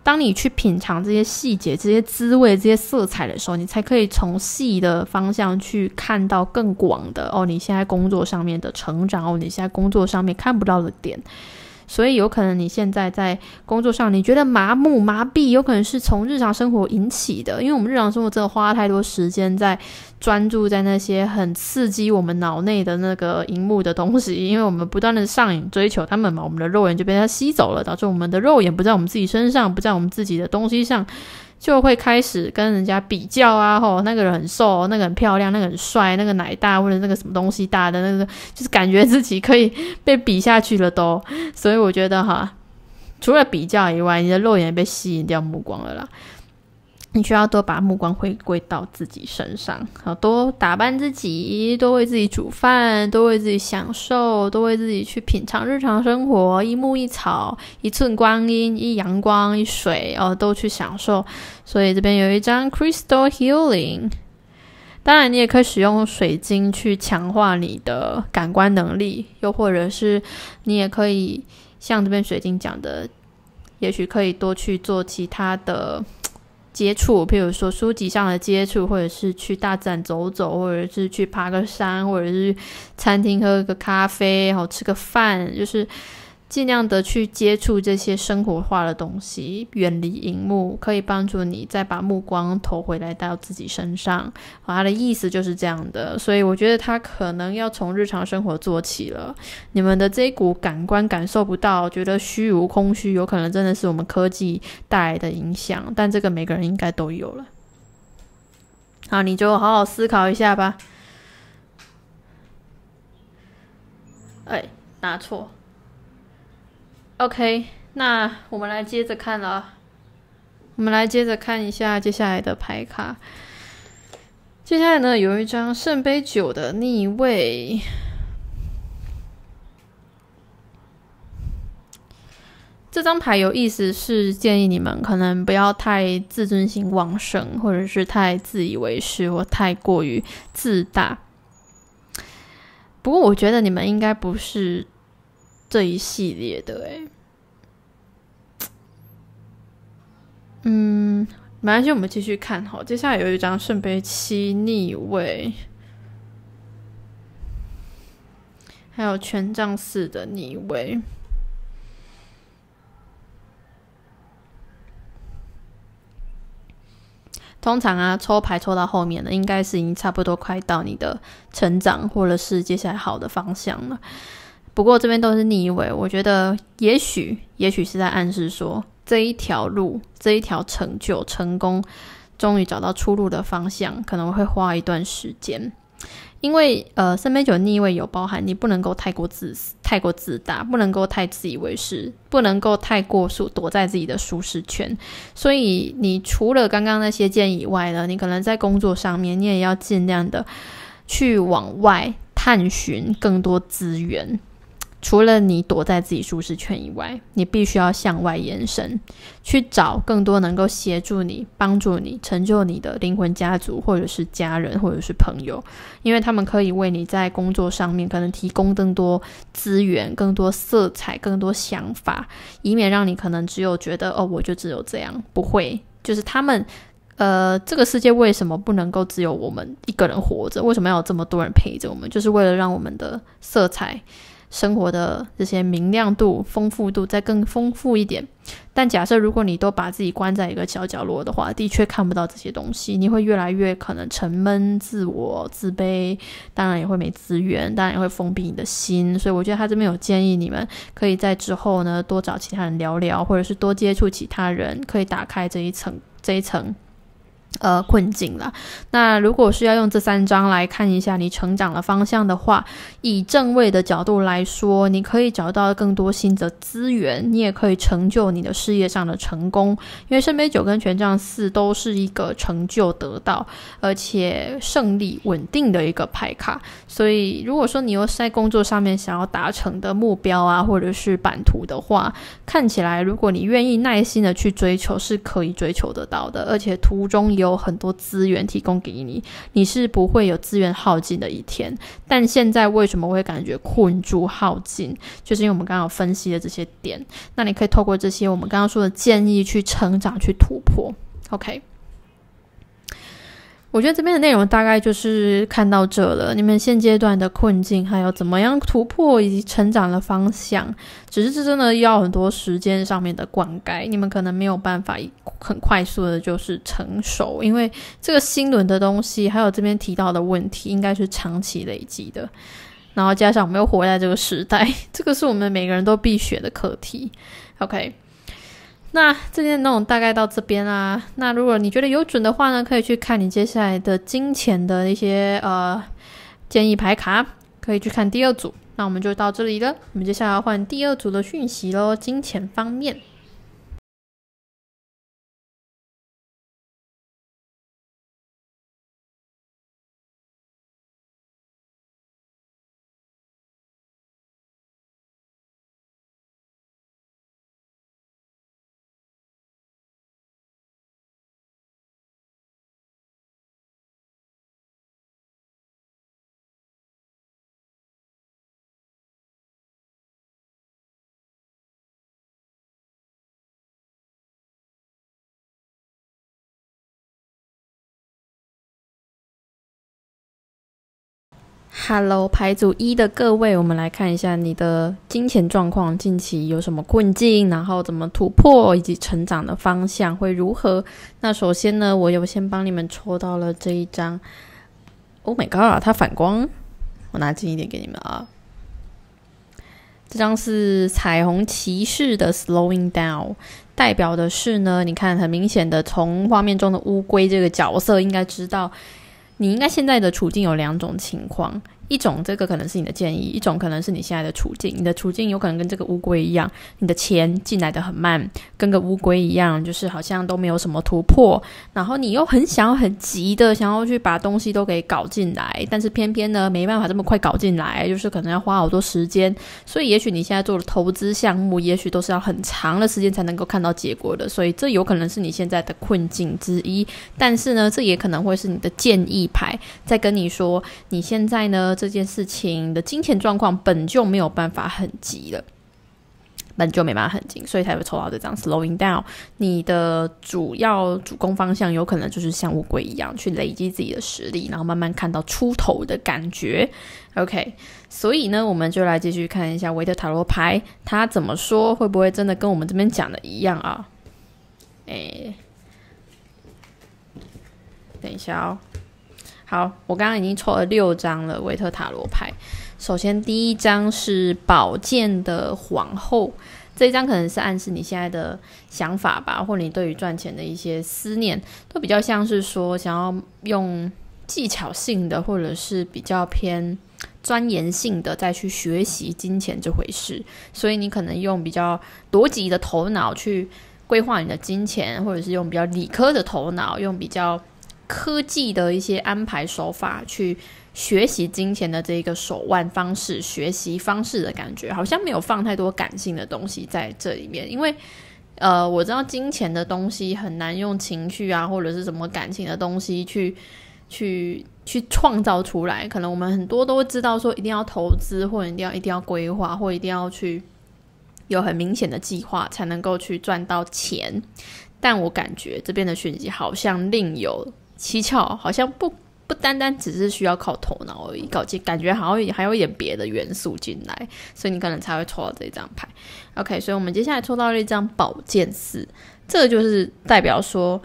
当你去品尝这些细节、这些滋味、这些色彩的时候，你才可以从细的方向去看到更广的哦。你现在工作上面的成长哦，你现在工作上面看不到的点。所以，有可能你现在在工作上，你觉得麻木、麻痹，有可能是从日常生活引起的。因为我们日常生活真的花太多时间在专注在那些很刺激我们脑内的那个荧幕的东西，因为我们不断的上瘾、追求他们嘛，我们的肉眼就被它吸走了，导致我们的肉眼不在我们自己身上，不在我们自己的东西上。就会开始跟人家比较啊，吼，那个人很瘦，那个很漂亮，那个很帅，那个奶大，或者那个什么东西大的，那个就是感觉自己可以被比下去了都，所以我觉得哈，除了比较以外，你的肉眼被吸引掉目光了啦。你需要多把目光回归到自己身上，好多打扮自己，多为自己煮饭，多为自己享受，多为自己去品尝日常生活，一木一草，一寸光阴，一阳光一水，哦，都去享受。所以这边有一张 Crystal Healing，当然你也可以使用水晶去强化你的感官能力，又或者是你也可以像这边水晶讲的，也许可以多去做其他的。接触，比如说书籍上的接触，或者是去大展走走，或者是去爬个山，或者是餐厅喝个咖啡，然后吃个饭，就是。尽量的去接触这些生活化的东西，远离荧幕，可以帮助你再把目光投回来到自己身上。啊，的意思就是这样的，所以我觉得他可能要从日常生活做起了。你们的这一股感官感受不到，觉得虚无空虚，有可能真的是我们科技带来的影响。但这个每个人应该都有了。好，你就好好思考一下吧。哎，拿错。OK，那我们来接着看了，我们来接着看一下接下来的牌卡。接下来呢，有一张圣杯九的逆位。这张牌有意思，是建议你们可能不要太自尊心旺盛，或者是太自以为是，或太过于自大。不过，我觉得你们应该不是。这一系列的哎，嗯，没关系，我们继续看哈。接下来有一张圣杯七逆位，还有权杖四的逆位。通常啊，抽牌抽到后面的，应该是已经差不多快到你的成长，或者是接下来好的方向了。不过这边都是逆位，我觉得也许也许是在暗示说，这一条路，这一条成就成功，终于找到出路的方向，可能会花一段时间。因为呃，圣杯九逆位有包含你不能够太过自私、太过自大，不能够太自以为是，不能够太过缩躲在自己的舒适圈。所以你除了刚刚那些建议以外呢，你可能在工作上面，你也要尽量的去往外探寻更多资源。除了你躲在自己舒适圈以外，你必须要向外延伸，去找更多能够协助你、帮助你、成就你的灵魂家族，或者是家人，或者是朋友，因为他们可以为你在工作上面可能提供更多资源、更多色彩、更多想法，以免让你可能只有觉得哦，我就只有这样。不会，就是他们，呃，这个世界为什么不能够只有我们一个人活着？为什么要有这么多人陪着我们？就是为了让我们的色彩。生活的这些明亮度、丰富度再更丰富一点，但假设如果你都把自己关在一个小角落的话，的确看不到这些东西，你会越来越可能沉闷、自我、自卑，当然也会没资源，当然也会封闭你的心。所以我觉得他这边有建议，你们可以在之后呢多找其他人聊聊，或者是多接触其他人，可以打开这一层这一层。呃，困境了。那如果是要用这三张来看一下你成长的方向的话，以正位的角度来说，你可以找到更多新的资源，你也可以成就你的事业上的成功。因为圣杯九跟权杖四都是一个成就得到，而且胜利稳定的一个牌卡。所以如果说你有在工作上面想要达成的目标啊，或者是版图的话，看起来如果你愿意耐心的去追求，是可以追求得到的，而且途中。有很多资源提供给你，你是不会有资源耗尽的一天。但现在为什么会感觉困住、耗尽，就是因为我们刚刚分析的这些点。那你可以透过这些我们刚刚说的建议去成长、去突破。OK。我觉得这边的内容大概就是看到这了。你们现阶段的困境，还有怎么样突破以及成长的方向，只是这真的要很多时间上面的灌溉。你们可能没有办法很快速的，就是成熟，因为这个新轮的东西，还有这边提到的问题，应该是长期累积的。然后加上我们又活在这个时代，这个是我们每个人都必学的课题。OK。那这边内容大概到这边啦。那如果你觉得有准的话呢，可以去看你接下来的金钱的一些呃建议牌卡，可以去看第二组。那我们就到这里了，我们接下来换第二组的讯息喽，金钱方面。Hello，牌组一的各位，我们来看一下你的金钱状况，近期有什么困境，然后怎么突破以及成长的方向会如何？那首先呢，我有先帮你们抽到了这一张，Oh my god，它反光，我拿近一点给你们啊。这张是彩虹骑士的 Slowing Down，代表的是呢，你看很明显的从画面中的乌龟这个角色，应该知道你应该现在的处境有两种情况。一种这个可能是你的建议，一种可能是你现在的处境。你的处境有可能跟这个乌龟一样，你的钱进来的很慢，跟个乌龟一样，就是好像都没有什么突破。然后你又很想要、很急的想要去把东西都给搞进来，但是偏偏呢没办法这么快搞进来，就是可能要花好多时间。所以也许你现在做的投资项目，也许都是要很长的时间才能够看到结果的。所以这有可能是你现在的困境之一。但是呢，这也可能会是你的建议牌，在跟你说你现在呢。这件事情的金钱状况本就没有办法很急了，本就没办法很紧，所以才会抽到这张 slowing down。你的主要主攻方向有可能就是像乌龟一样去累积自己的实力，然后慢慢看到出头的感觉。OK，所以呢，我们就来继续看一下维特塔罗牌，他怎么说？会不会真的跟我们这边讲的一样啊？哎，等一下哦。好，我刚刚已经抽了六张了维特塔罗牌。首先第一张是宝剑的皇后，这一张可能是暗示你现在的想法吧，或你对于赚钱的一些思念，都比较像是说想要用技巧性的，或者是比较偏钻研性的再去学习金钱这回事。所以你可能用比较逻辑的头脑去规划你的金钱，或者是用比较理科的头脑，用比较。科技的一些安排手法，去学习金钱的这个手腕方式、学习方式的感觉，好像没有放太多感性的东西在这里面。因为，呃，我知道金钱的东西很难用情绪啊，或者是什么感情的东西去、去、去创造出来。可能我们很多都会知道，说一定要投资，或者一定要、一定要规划，或一定要去有很明显的计划，才能够去赚到钱。但我感觉这边的讯息好像另有。蹊跷，好像不不单单只是需要靠头脑而已，搞进感觉好像还有一点别的元素进来，所以你可能才会抽到这张牌。OK，所以我们接下来抽到了一张宝剑四，这个就是代表说。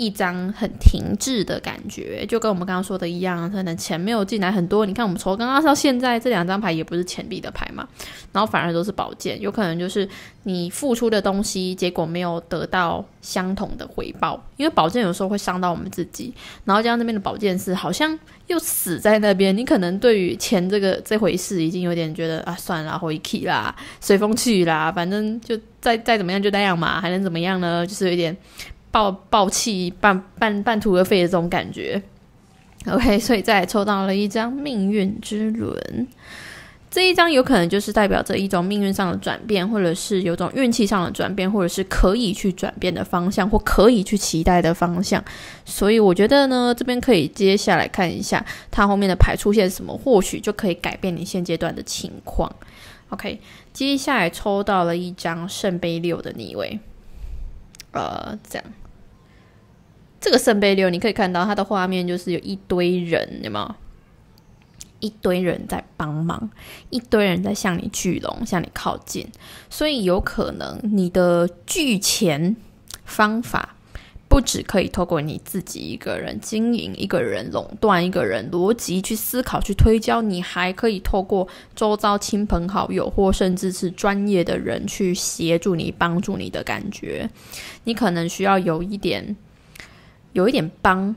一张很停滞的感觉，就跟我们刚刚说的一样，可能钱没有进来很多。你看，我们抽刚刚到现在这两张牌也不是钱币的牌嘛，然后反而都是宝剑，有可能就是你付出的东西，结果没有得到相同的回报。因为宝剑有时候会伤到我们自己，然后加上这边的宝剑是好像又死在那边。你可能对于钱这个这回事，已经有点觉得啊，算了，回去啦，随风去啦，反正就再再怎么样就那样嘛，还能怎么样呢？就是有点。暴暴气半半半途而废的这种感觉，OK，所以再抽到了一张命运之轮，这一张有可能就是代表着一种命运上的转变，或者是有种运气上的转变，或者是可以去转变的方向，或可以去期待的方向。所以我觉得呢，这边可以接下来看一下它后面的牌出现什么，或许就可以改变你现阶段的情况。OK，接下来抽到了一张圣杯六的逆位，呃，这样。这个圣杯六，你可以看到它的画面，就是有一堆人，对吗？一堆人在帮忙，一堆人在向你聚拢，向你靠近。所以，有可能你的聚钱方法，不只可以透过你自己一个人经营、一个人垄断、一个人逻辑去思考、去推敲，你还可以透过周遭亲朋好友，或甚至是专业的人去协助你、帮助你的感觉。你可能需要有一点。有一点帮，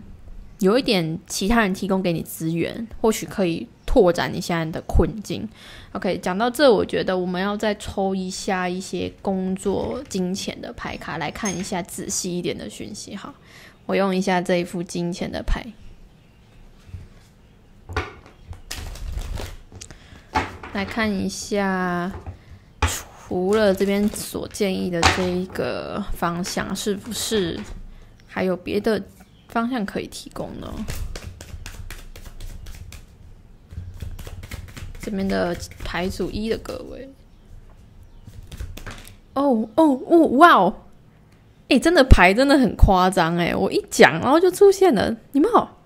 有一点其他人提供给你资源，或许可以拓展你现在的困境。OK，讲到这，我觉得我们要再抽一下一些工作金钱的牌卡，来看一下仔细一点的讯息。哈。我用一下这一副金钱的牌，来看一下除了这边所建议的这一个方向，是不是？还有别的方向可以提供呢？这边的牌组一的各位，哦哦哦，哇哦！哎，真的牌真的很夸张哎！我一讲，然后就出现了。你们好，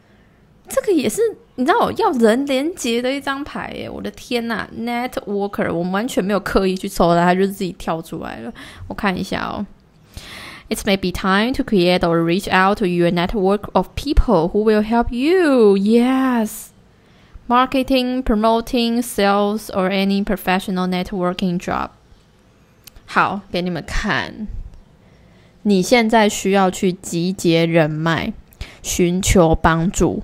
这个也是你知道，要人连接的一张牌哎！我的天呐，Networker，我们完全没有刻意去抽它，它就自己跳出来了。我看一下哦。It may be time to create or reach out to your network of people who will help you. Yes. Marketing, promoting, sales, or any professional networking job. 好，给你们看。你现在需要去集结人脉，寻求帮助。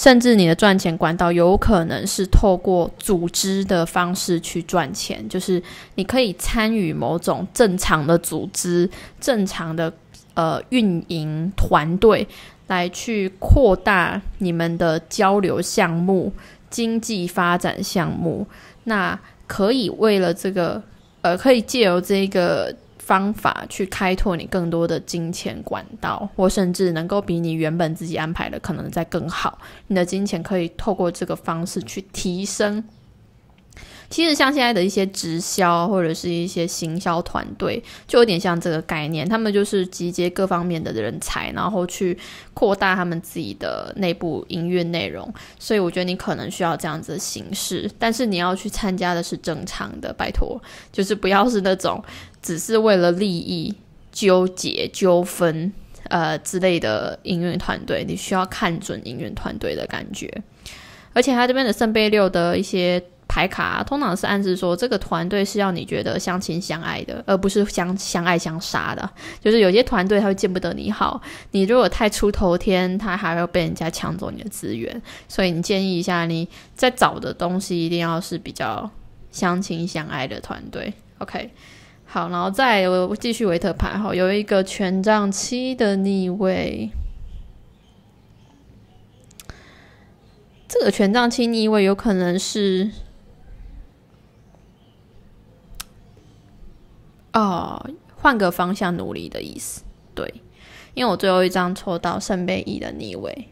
甚至你的赚钱管道有可能是透过组织的方式去赚钱，就是你可以参与某种正常的组织、正常的呃运营团队，来去扩大你们的交流项目、经济发展项目，那可以为了这个，呃，可以借由这个。方法去开拓你更多的金钱管道，我甚至能够比你原本自己安排的可能再更好。你的金钱可以透过这个方式去提升。其实像现在的一些直销或者是一些行销团队，就有点像这个概念。他们就是集结各方面的人才，然后去扩大他们自己的内部营运内容。所以我觉得你可能需要这样子的形式，但是你要去参加的是正常的，拜托，就是不要是那种只是为了利益纠结纠纷呃之类的营运团队。你需要看准营运团队的感觉，而且他这边的《圣杯六》的一些。牌卡通常是暗示说，这个团队是要你觉得相亲相爱的，而不是相相爱相杀的。就是有些团队他会见不得你好，你如果太出头天，他还会被人家抢走你的资源。所以你建议一下，你在找的东西一定要是比较相亲相爱的团队。OK，好，然后再我继续维特牌号，有一个权杖七的逆位，这个权杖七逆位有可能是。哦，换个方向努力的意思，对，因为我最后一张抽到圣杯一的逆位，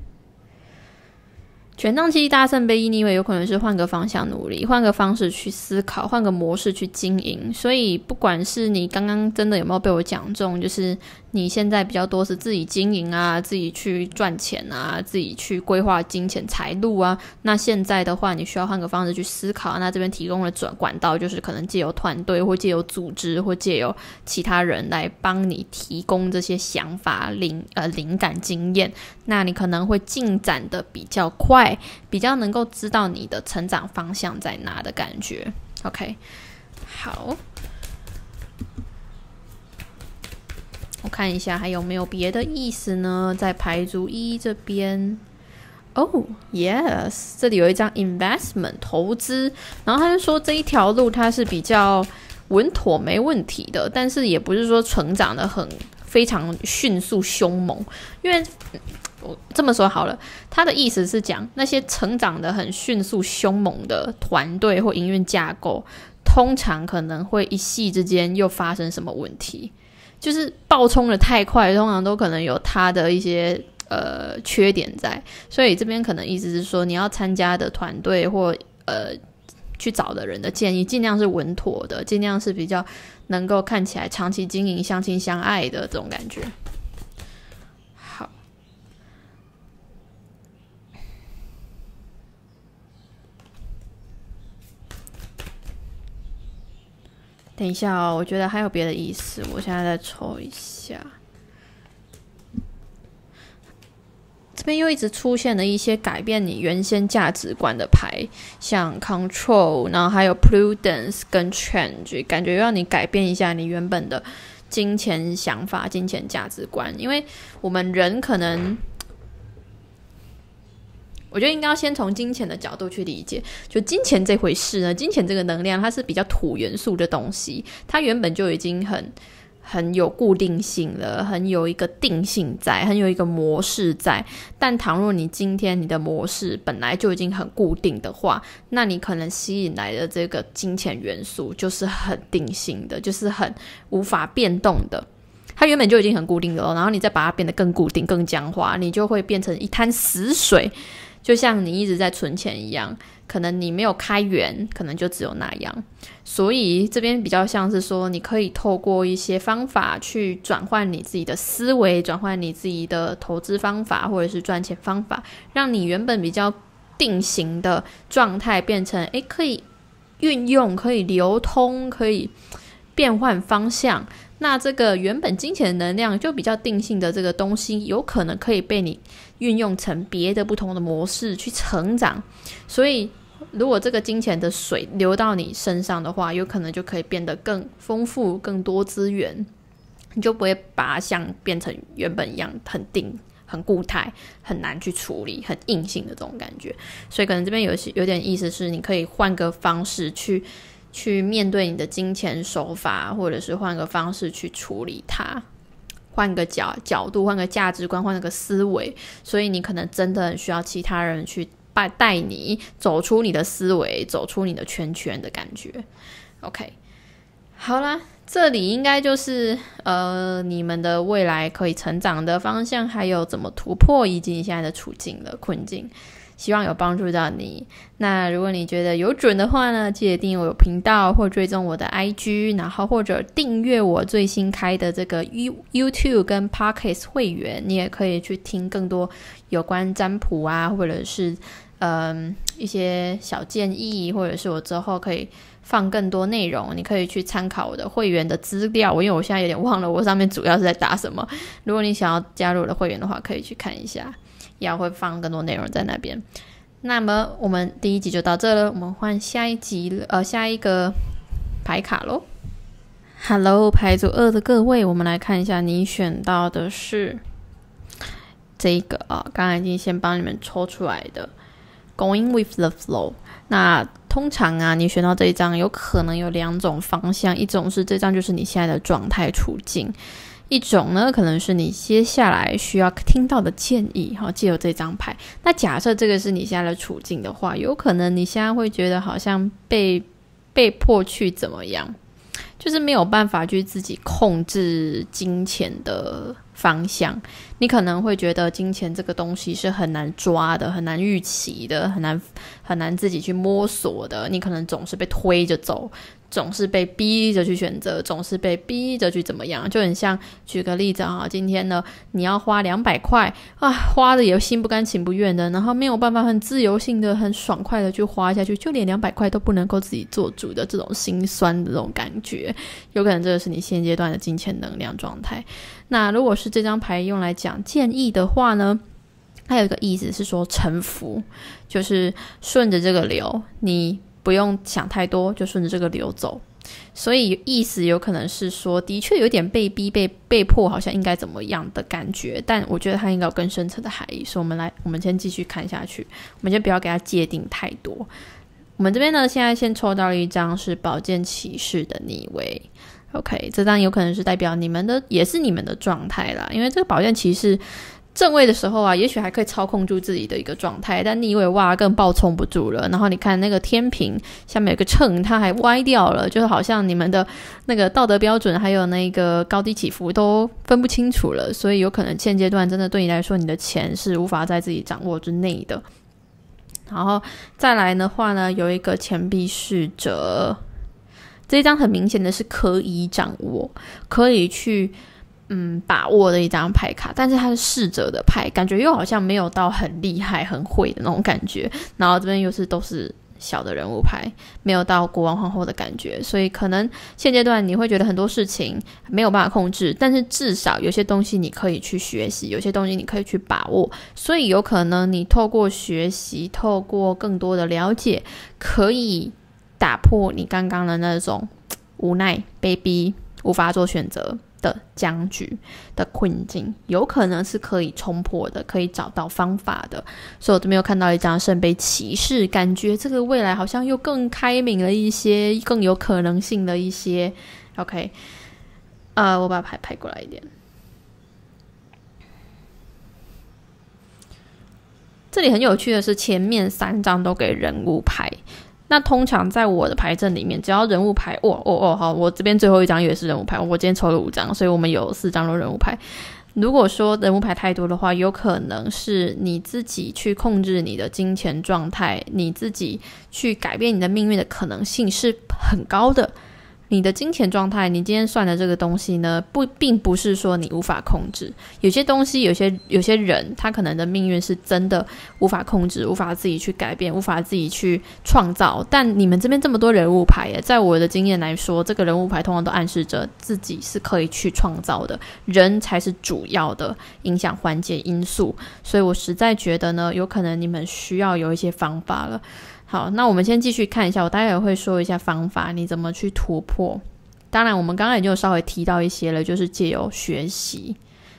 权杖七大圣杯一逆位，有可能是换个方向努力，换个方式去思考，换个模式去经营。所以，不管是你刚刚真的有没有被我讲中，就是。你现在比较多是自己经营啊，自己去赚钱啊，自己去规划金钱财路啊。那现在的话，你需要换个方式去思考。那这边提供的转管道就是可能借由团队或借由组织或借由其他人来帮你提供这些想法灵呃灵感经验。那你可能会进展的比较快，比较能够知道你的成长方向在哪的感觉。OK，好。我看一下还有没有别的意思呢？在排除一这边，哦，yes，这里有一张 investment 投资。然后他就说这一条路它是比较稳妥没问题的，但是也不是说成长的很非常迅速凶猛。因为我这么说好了，他的意思是讲那些成长的很迅速凶猛的团队或营运架构，通常可能会一系之间又发生什么问题。就是爆冲的太快，通常都可能有它的一些呃缺点在，所以这边可能意思是说，你要参加的团队或呃去找的人的建议，尽量是稳妥的，尽量是比较能够看起来长期经营、相亲相爱的这种感觉。等一下哦，我觉得还有别的意思，我现在再抽一下。这边又一直出现了一些改变你原先价值观的牌，像 control，然后还有 prudence 跟 change，感觉要你改变一下你原本的金钱想法、金钱价值观，因为我们人可能。我觉得应该要先从金钱的角度去理解，就金钱这回事呢。金钱这个能量，它是比较土元素的东西，它原本就已经很很有固定性了，很有一个定性在，很有一个模式在。但倘若你今天你的模式本来就已经很固定的话，那你可能吸引来的这个金钱元素就是很定性的，就是很无法变动的。它原本就已经很固定了，然后你再把它变得更固定、更僵化，你就会变成一滩死水。就像你一直在存钱一样，可能你没有开源，可能就只有那样。所以这边比较像是说，你可以透过一些方法去转换你自己的思维，转换你自己的投资方法或者是赚钱方法，让你原本比较定型的状态变成，诶，可以运用、可以流通、可以变换方向。那这个原本金钱能量就比较定性的这个东西，有可能可以被你。运用成别的不同的模式去成长，所以如果这个金钱的水流到你身上的话，有可能就可以变得更丰富、更多资源，你就不会把它像变成原本一样很定、很固态、很难去处理、很硬性的这种感觉。所以可能这边有些有点意思是，你可以换个方式去去面对你的金钱手法，或者是换个方式去处理它。换个角角度，换个价值观，换个思维，所以你可能真的很需要其他人去带带你走出你的思维，走出你的圈圈的感觉。OK，好啦，这里应该就是呃你们的未来可以成长的方向，还有怎么突破以及你现在的处境的困境。希望有帮助到你。那如果你觉得有准的话呢，记得订阅我频道或追踪我的 IG，然后或者订阅我最新开的这个 YouTube 跟 Pockets 会员，你也可以去听更多有关占卜啊，或者是嗯一些小建议，或者是我之后可以放更多内容，你可以去参考我的会员的资料。因为我现在有点忘了我上面主要是在答什么。如果你想要加入我的会员的话，可以去看一下。要会放更多内容在那边，那么我们第一集就到这了，我们换下一集，呃，下一个牌卡喽。Hello，牌组二的各位，我们来看一下，你选到的是这个啊，刚才已经先帮你们抽出来的。Going with the flow，那通常啊，你选到这一张，有可能有两种方向，一种是这张就是你现在的状态处境。一种呢，可能是你接下来需要听到的建议，哈，借由这张牌。那假设这个是你现在的处境的话，有可能你现在会觉得好像被被迫去怎么样，就是没有办法去自己控制金钱的方向。你可能会觉得金钱这个东西是很难抓的，很难预期的，很难很难自己去摸索的。你可能总是被推着走。总是被逼着去选择，总是被逼着去怎么样，就很像举个例子啊，今天呢，你要花两百块啊，花的也心不甘情不愿的，然后没有办法很自由性的、很爽快的去花下去，就连两百块都不能够自己做主的这种心酸的这种感觉，有可能这个是你现阶段的金钱能量状态。那如果是这张牌用来讲建议的话呢，它有一个意思是说臣服，就是顺着这个流你。不用想太多，就顺着这个流走。所以意思有可能是说，的确有点被逼、被被迫，好像应该怎么样的感觉。但我觉得它应该有更深层的含义，所以我们来，我们先继续看下去。我们就不要给它界定太多。我们这边呢，现在先抽到了一张是宝剑骑士的逆位。OK，这张有可能是代表你们的，也是你们的状态啦，因为这个宝剑骑士。正位的时候啊，也许还可以操控住自己的一个状态，但逆位哇更暴冲不住了。然后你看那个天平下面有个秤，它还歪掉了，就是好像你们的那个道德标准还有那个高低起伏都分不清楚了。所以有可能现阶段真的对你来说，你的钱是无法在自己掌握之内的。然后再来的话呢，有一个钱币逝者，这一张很明显的是可以掌握，可以去。嗯，把握的一张牌卡，但是它是侍者的牌，感觉又好像没有到很厉害、很会的那种感觉。然后这边又是都是小的人物牌，没有到国王、皇后的感觉，所以可能现阶段你会觉得很多事情没有办法控制，但是至少有些东西你可以去学习，有些东西你可以去把握。所以有可能你透过学习，透过更多的了解，可以打破你刚刚的那种无奈、被逼无法做选择。的僵局的困境，有可能是可以冲破的，可以找到方法的。所以，我这边又看到一张圣杯骑士，感觉这个未来好像又更开明了一些，更有可能性的一些。OK，啊，我把牌拍过来一点。这里很有趣的是，前面三张都给人物牌。那通常在我的牌阵里面，只要人物牌，哦哦哦，好，我这边最后一张也是人物牌，我今天抽了五张，所以我们有四张都人物牌。如果说人物牌太多的话，有可能是你自己去控制你的金钱状态，你自己去改变你的命运的可能性是很高的。你的金钱状态，你今天算的这个东西呢，不，并不是说你无法控制。有些东西，有些有些人，他可能的命运是真的无法控制，无法自己去改变，无法自己去创造。但你们这边这么多人物牌，在我的经验来说，这个人物牌通常都暗示着自己是可以去创造的，人才是主要的影响环节因素。所以我实在觉得呢，有可能你们需要有一些方法了。好，那我们先继续看一下，我待会会说一下方法，你怎么去突破。当然，我们刚刚也就稍微提到一些了，就是借由学习、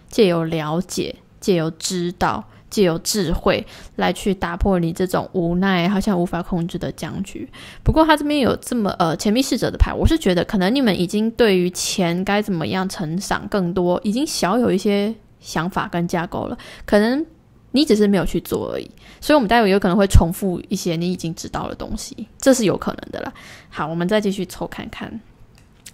借由了解、借由知道、借由智慧来去打破你这种无奈，好像无法控制的僵局。不过他这边有这么呃，钱币侍者的牌，我是觉得可能你们已经对于钱该怎么样成长更多，已经小有一些想法跟架构了，可能。你只是没有去做而已，所以我们待会有可能会重复一些你已经知道的东西，这是有可能的啦。好，我们再继续抽看看，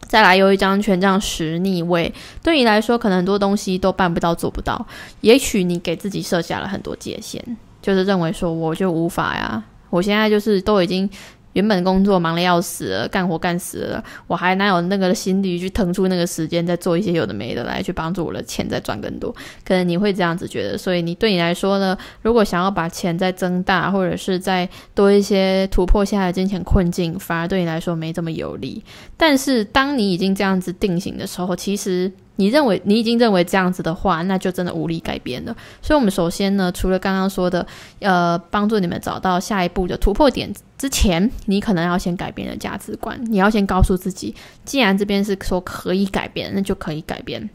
再来有一张权杖十逆位，对你来说可能很多东西都办不到、做不到，也许你给自己设下了很多界限，就是认为说我就无法呀，我现在就是都已经。原本工作忙得要死了，干活干死了，我还哪有那个心力去腾出那个时间，再做一些有的没的来去帮助我的钱再赚更多？可能你会这样子觉得，所以你对你来说呢，如果想要把钱再增大，或者是在多一些突破现在的金钱困境，反而对你来说没这么有利。但是当你已经这样子定型的时候，其实。你认为你已经认为这样子的话，那就真的无力改变了。所以，我们首先呢，除了刚刚说的，呃，帮助你们找到下一步的突破点之前，你可能要先改变的价值观。你要先告诉自己，既然这边是说可以改变，那就可以改变。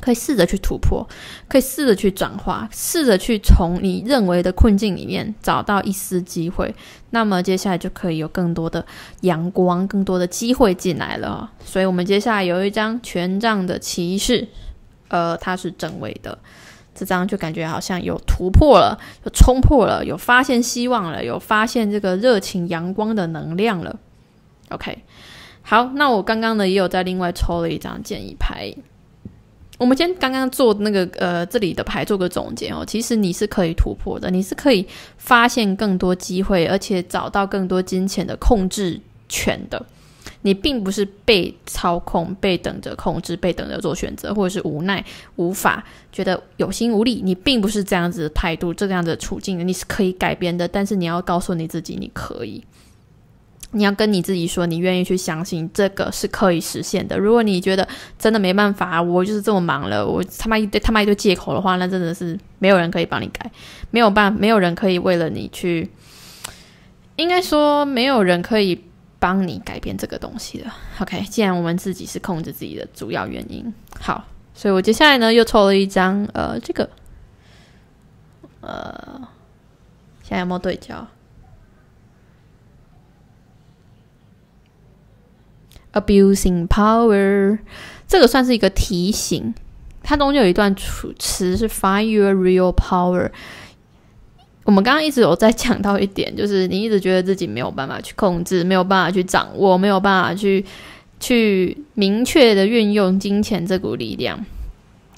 可以试着去突破，可以试着去转化，试着去从你认为的困境里面找到一丝机会，那么接下来就可以有更多的阳光、更多的机会进来了。所以我们接下来有一张权杖的骑士，呃，它是正位的，这张就感觉好像有突破了，有冲破了，有发现希望了，有发现这个热情阳光的能量了。OK，好，那我刚刚呢也有在另外抽了一张建议牌。我们先刚刚做那个呃这里的牌做个总结哦，其实你是可以突破的，你是可以发现更多机会，而且找到更多金钱的控制权的。你并不是被操控、被等着控制、被等着做选择，或者是无奈无法觉得有心无力。你并不是这样子的态度，这个样子的处境，你是可以改变的。但是你要告诉你自己，你可以。你要跟你自己说，你愿意去相信这个是可以实现的。如果你觉得真的没办法，我就是这么忙了，我他妈一堆他妈一堆借口的话，那真的是没有人可以帮你改，没有办，没有人可以为了你去，应该说没有人可以帮你改变这个东西的。OK，既然我们自己是控制自己的主要原因，好，所以我接下来呢又抽了一张，呃，这个，呃，现在有没有对焦？abusing power，这个算是一个提醒。它中间有一段词是 find your real power。我们刚刚一直有在讲到一点，就是你一直觉得自己没有办法去控制，没有办法去掌握，没有办法去去明确的运用金钱这股力量，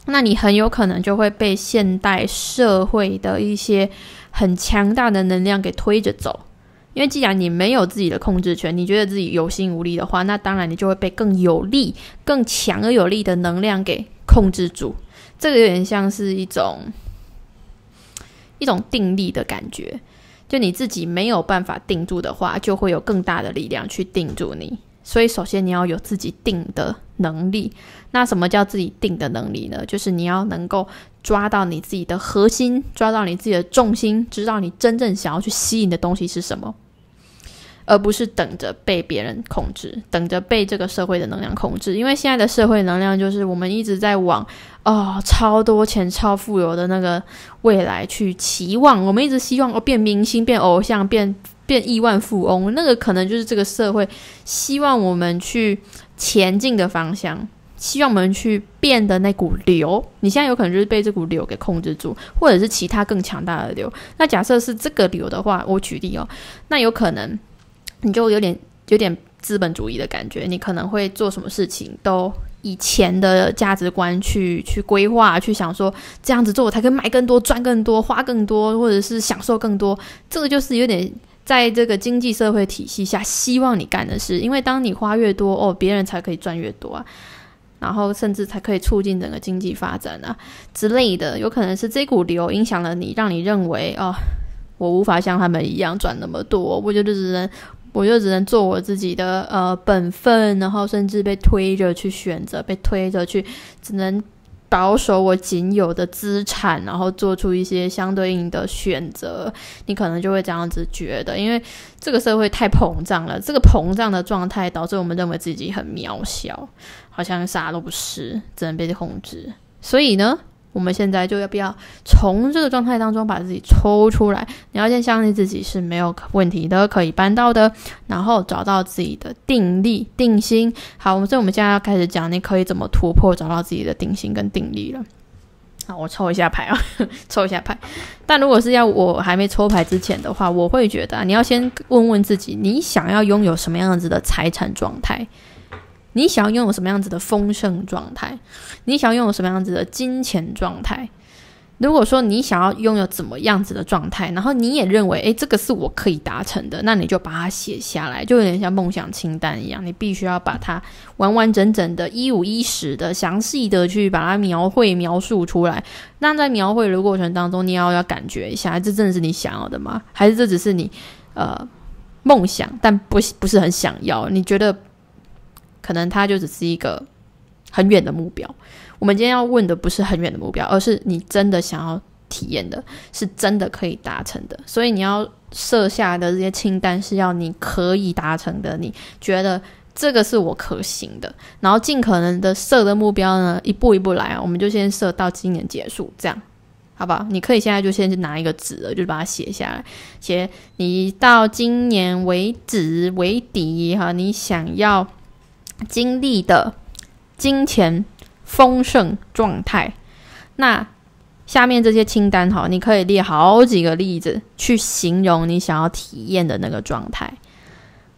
那你很有可能就会被现代社会的一些很强大的能量给推着走。因为既然你没有自己的控制权，你觉得自己有心无力的话，那当然你就会被更有力、更强而有力的能量给控制住。这个有点像是一种一种定力的感觉，就你自己没有办法定住的话，就会有更大的力量去定住你。所以，首先你要有自己定的能力。那什么叫自己定的能力呢？就是你要能够抓到你自己的核心，抓到你自己的重心，知道你真正想要去吸引的东西是什么，而不是等着被别人控制，等着被这个社会的能量控制。因为现在的社会能量就是我们一直在往哦超多钱、超富有的那个未来去期望。我们一直希望哦变明星、变偶像、变变亿万富翁，那个可能就是这个社会希望我们去前进的方向。希望我们去变的那股流，你现在有可能就是被这股流给控制住，或者是其他更强大的流。那假设是这个流的话，我举例哦，那有可能你就有点有点资本主义的感觉，你可能会做什么事情都以前的价值观去去规划，去想说这样子做我才可以卖更多、赚更多、花更多，或者是享受更多。这个就是有点在这个经济社会体系下希望你干的事，因为当你花越多哦，别人才可以赚越多啊。然后甚至才可以促进整个经济发展啊之类的，有可能是这股流影响了你，让你认为哦，我无法像他们一样赚那么多，我就只能我就只能做我自己的呃本分，然后甚至被推着去选择，被推着去只能。保守我仅有的资产，然后做出一些相对应的选择，你可能就会这样子觉得，因为这个社会太膨胀了，这个膨胀的状态导致我们认为自己很渺小，好像啥都不是，只能被控制，所以呢？我们现在就要不要从这个状态当中把自己抽出来，你要先相信自己是没有问题的，可以办到的，然后找到自己的定力、定心。好，所以我们现在要开始讲，你可以怎么突破，找到自己的定心跟定力了。好，我抽一下牌啊，抽一下牌。但如果是要我还没抽牌之前的话，我会觉得你要先问问自己，你想要拥有什么样子的财产状态。你想要拥有什么样子的丰盛状态？你想要拥有什么样子的金钱状态？如果说你想要拥有怎么样子的状态，然后你也认为，诶，这个是我可以达成的，那你就把它写下来，就有点像梦想清单一样。你必须要把它完完整整的、一五一十的、详细的去把它描绘、描述出来。那在描绘的过程当中，你要要感觉一下，这真的是你想要的吗？还是这只是你呃梦想，但不不是很想要？你觉得？可能它就只是一个很远的目标。我们今天要问的不是很远的目标，而是你真的想要体验的，是真的可以达成的。所以你要设下的这些清单是要你可以达成的，你觉得这个是我可行的。然后尽可能的设的目标呢，一步一步来啊。我们就先设到今年结束，这样好不好？你可以现在就先去拿一个纸了，就把它写下来，写你到今年为止为底哈，你想要。经历的金钱丰盛状态，那下面这些清单哈，你可以列好几个例子去形容你想要体验的那个状态。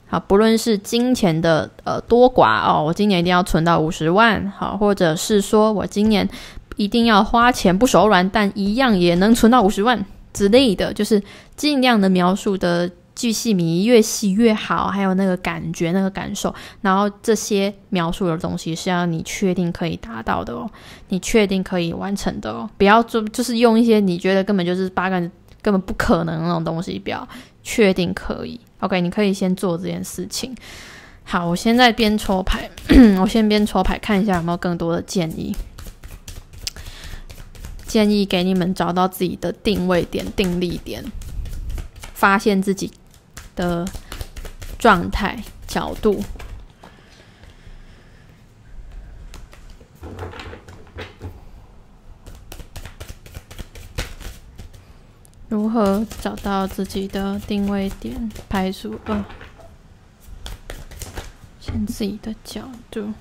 好，不论是金钱的呃多寡哦，我今年一定要存到五十万，好，或者是说我今年一定要花钱不手软，但一样也能存到五十万之类的，就是尽量的描述的。巨细靡越细越好，还有那个感觉、那个感受，然后这些描述的东西是要你确定可以达到的哦，你确定可以完成的哦，不要做，就是用一些你觉得根本就是八根根本不可能那种东西，不要确定可以。OK，你可以先做这件事情。好，我现在边抽牌，我先边抽牌，看一下有没有更多的建议。建议给你们找到自己的定位点、定力点，发现自己。的状态角度，如何找到自己的定位点？排除二，先自己的角度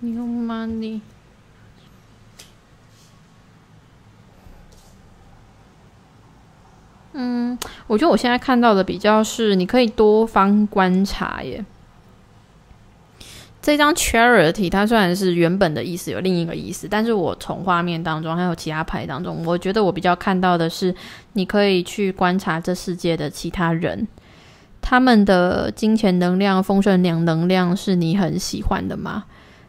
，New Money。嗯，我觉得我现在看到的比较是，你可以多方观察耶。这张 charity 它虽然是原本的意思有另一个意思，但是我从画面当中还有其他牌当中，我觉得我比较看到的是，你可以去观察这世界的其他人，他们的金钱能量、丰盛量能量是你很喜欢的吗？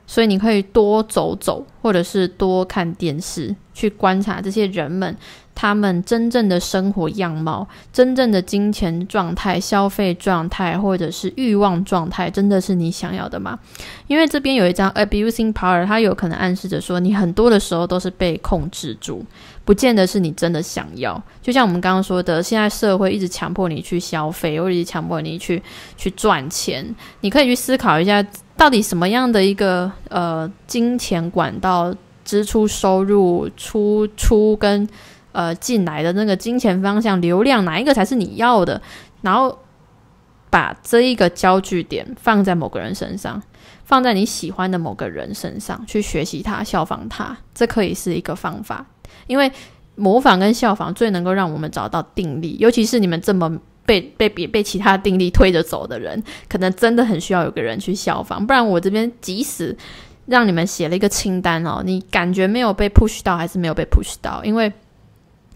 所以你可以多走走，或者是多看电视，去观察这些人们。他们真正的生活样貌、真正的金钱状态、消费状态，或者是欲望状态，真的是你想要的吗？因为这边有一张 abusing power，它有可能暗示着说，你很多的时候都是被控制住，不见得是你真的想要。就像我们刚刚说的，现在社会一直强迫你去消费，或者强迫你去去赚钱。你可以去思考一下，到底什么样的一个呃金钱管道，支出、收入、出出跟。呃，进来的那个金钱方向流量，哪一个才是你要的？然后把这一个焦距点放在某个人身上，放在你喜欢的某个人身上，去学习他，效仿他，这可以是一个方法。因为模仿跟效仿最能够让我们找到定力，尤其是你们这么被被别被其他定力推着走的人，可能真的很需要有个人去效仿。不然我这边即使让你们写了一个清单哦，你感觉没有被 push 到，还是没有被 push 到，因为。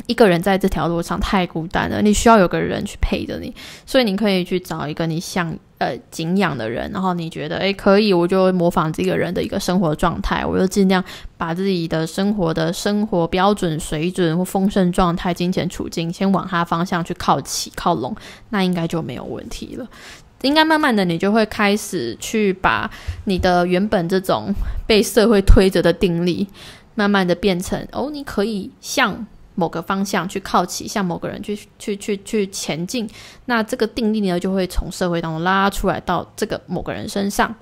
一个人在这条路上太孤单了，你需要有个人去陪着你，所以你可以去找一个你想呃敬仰的人，然后你觉得诶可以，我就模仿这个人的一个生活状态，我就尽量把自己的生活的生活标准水准或丰盛状态、金钱处境先往他方向去靠齐靠拢，那应该就没有问题了。应该慢慢的，你就会开始去把你的原本这种被社会推着的定力，慢慢的变成哦，你可以向某个方向去靠齐，向某个人去去去去前进，那这个定力呢，就会从社会当中拉出来到这个某个人身上。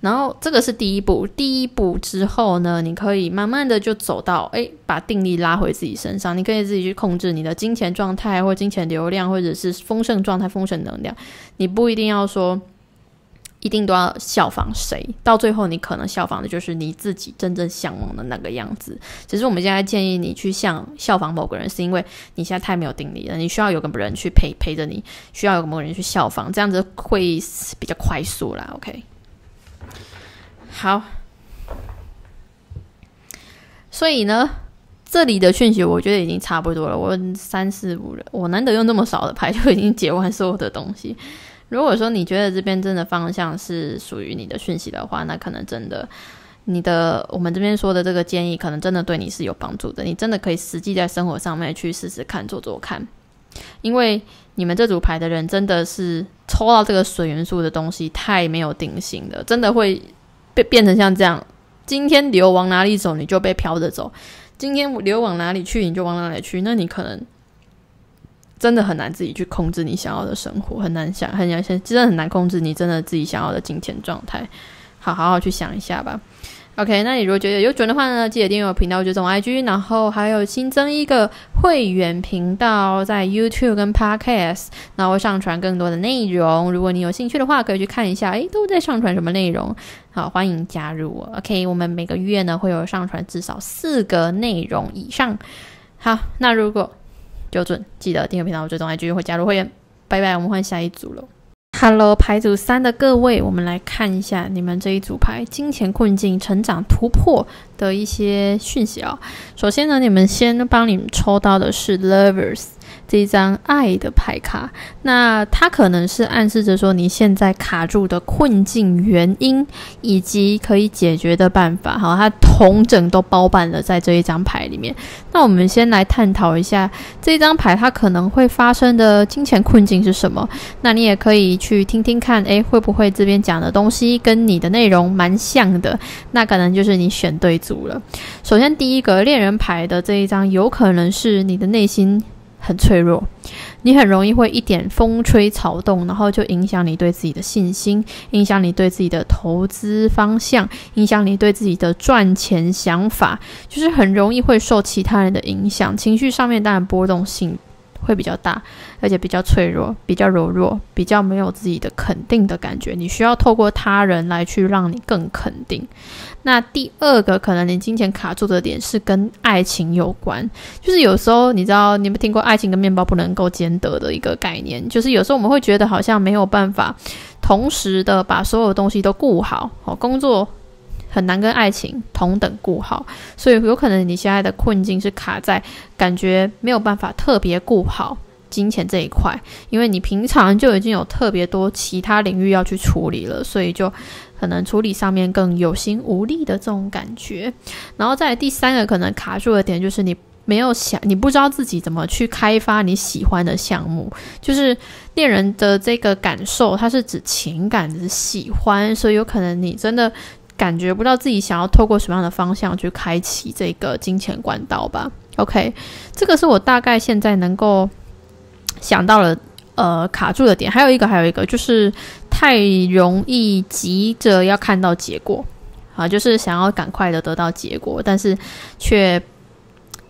然后这个是第一步，第一步之后呢，你可以慢慢的就走到，哎，把定力拉回自己身上。你可以自己去控制你的金钱状态，或金钱流量，或者是丰盛状态、丰盛能量。你不一定要说。一定都要效仿谁？到最后，你可能效仿的就是你自己真正向往的那个样子。只是我们现在建议你去向效仿某个人，是因为你现在太没有定力了。你需要有个人去陪陪着你，需要有个某人去效仿，这样子会比较快速啦。OK，好。所以呢，这里的讯息我觉得已经差不多了。我三四五人，我难得用那么少的牌就已经解完所有的东西。如果说你觉得这边真的方向是属于你的讯息的话，那可能真的，你的我们这边说的这个建议，可能真的对你是有帮助的。你真的可以实际在生活上面去试试看，做做看。因为你们这组牌的人，真的是抽到这个水元素的东西，太没有定性的，真的会变变成像这样。今天流往哪里走，你就被飘着走；今天流往哪里去，你就往哪里去。那你可能。真的很难自己去控制你想要的生活，很难想，很难想，真的很难控制你真的自己想要的金钱状态。好好好去想一下吧。OK，那你如果觉得有准的话呢，记得订阅我频道，就送 IG，然后还有新增一个会员频道在 YouTube 跟 Podcast，然后上传更多的内容。如果你有兴趣的话，可以去看一下，诶，都在上传什么内容。好，欢迎加入。我。OK，我们每个月呢会有上传至少四个内容以上。好，那如果。就准记得订阅频道，我最终 I G 会加入会员。拜拜，我们换下一组了。Hello，组三的各位，我们来看一下你们这一组牌，金钱困境、成长突破的一些讯息啊。首先呢，你们先帮你们抽到的是 Lovers。这一张爱的牌卡，那它可能是暗示着说你现在卡住的困境原因以及可以解决的办法。好，它同整都包办了在这一张牌里面。那我们先来探讨一下这一张牌，它可能会发生的金钱困境是什么？那你也可以去听听看，诶，会不会这边讲的东西跟你的内容蛮像的？那可能就是你选对组了。首先，第一个恋人牌的这一张，有可能是你的内心。很脆弱，你很容易会一点风吹草动，然后就影响你对自己的信心，影响你对自己的投资方向，影响你对自己的赚钱想法，就是很容易会受其他人的影响，情绪上面当然波动性。会比较大，而且比较脆弱，比较柔弱，比较没有自己的肯定的感觉。你需要透过他人来去让你更肯定。那第二个可能你金钱卡住的点是跟爱情有关，就是有时候你知道，你们听过爱情跟面包不能够兼得的一个概念，就是有时候我们会觉得好像没有办法同时的把所有东西都顾好，好工作。很难跟爱情同等顾好，所以有可能你现在的困境是卡在感觉没有办法特别顾好金钱这一块，因为你平常就已经有特别多其他领域要去处理了，所以就可能处理上面更有心无力的这种感觉。然后再第三个可能卡住的点就是你没有想，你不知道自己怎么去开发你喜欢的项目。就是恋人的这个感受，它是指情感的喜欢，所以有可能你真的。感觉不到自己想要透过什么样的方向去开启这个金钱管道吧？OK，这个是我大概现在能够想到了，呃，卡住的点。还有一个，还有一个就是太容易急着要看到结果，啊，就是想要赶快的得到结果，但是却。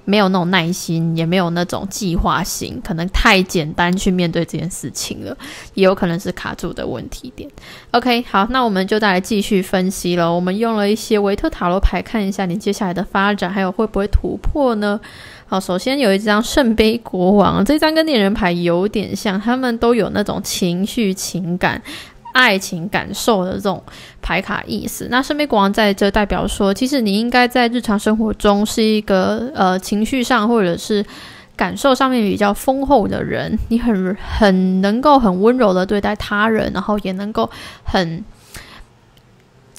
没有那种耐心，也没有那种计划性，可能太简单去面对这件事情了，也有可能是卡住的问题点。OK，好，那我们就再来继续分析了。我们用了一些维特塔罗牌，看一下你接下来的发展，还有会不会突破呢？好，首先有一张圣杯国王，这张跟恋人牌有点像，他们都有那种情绪情感。爱情感受的这种牌卡意思，那圣杯国王在这代表说，其实你应该在日常生活中是一个呃情绪上或者是感受上面比较丰厚的人，你很很能够很温柔的对待他人，然后也能够很。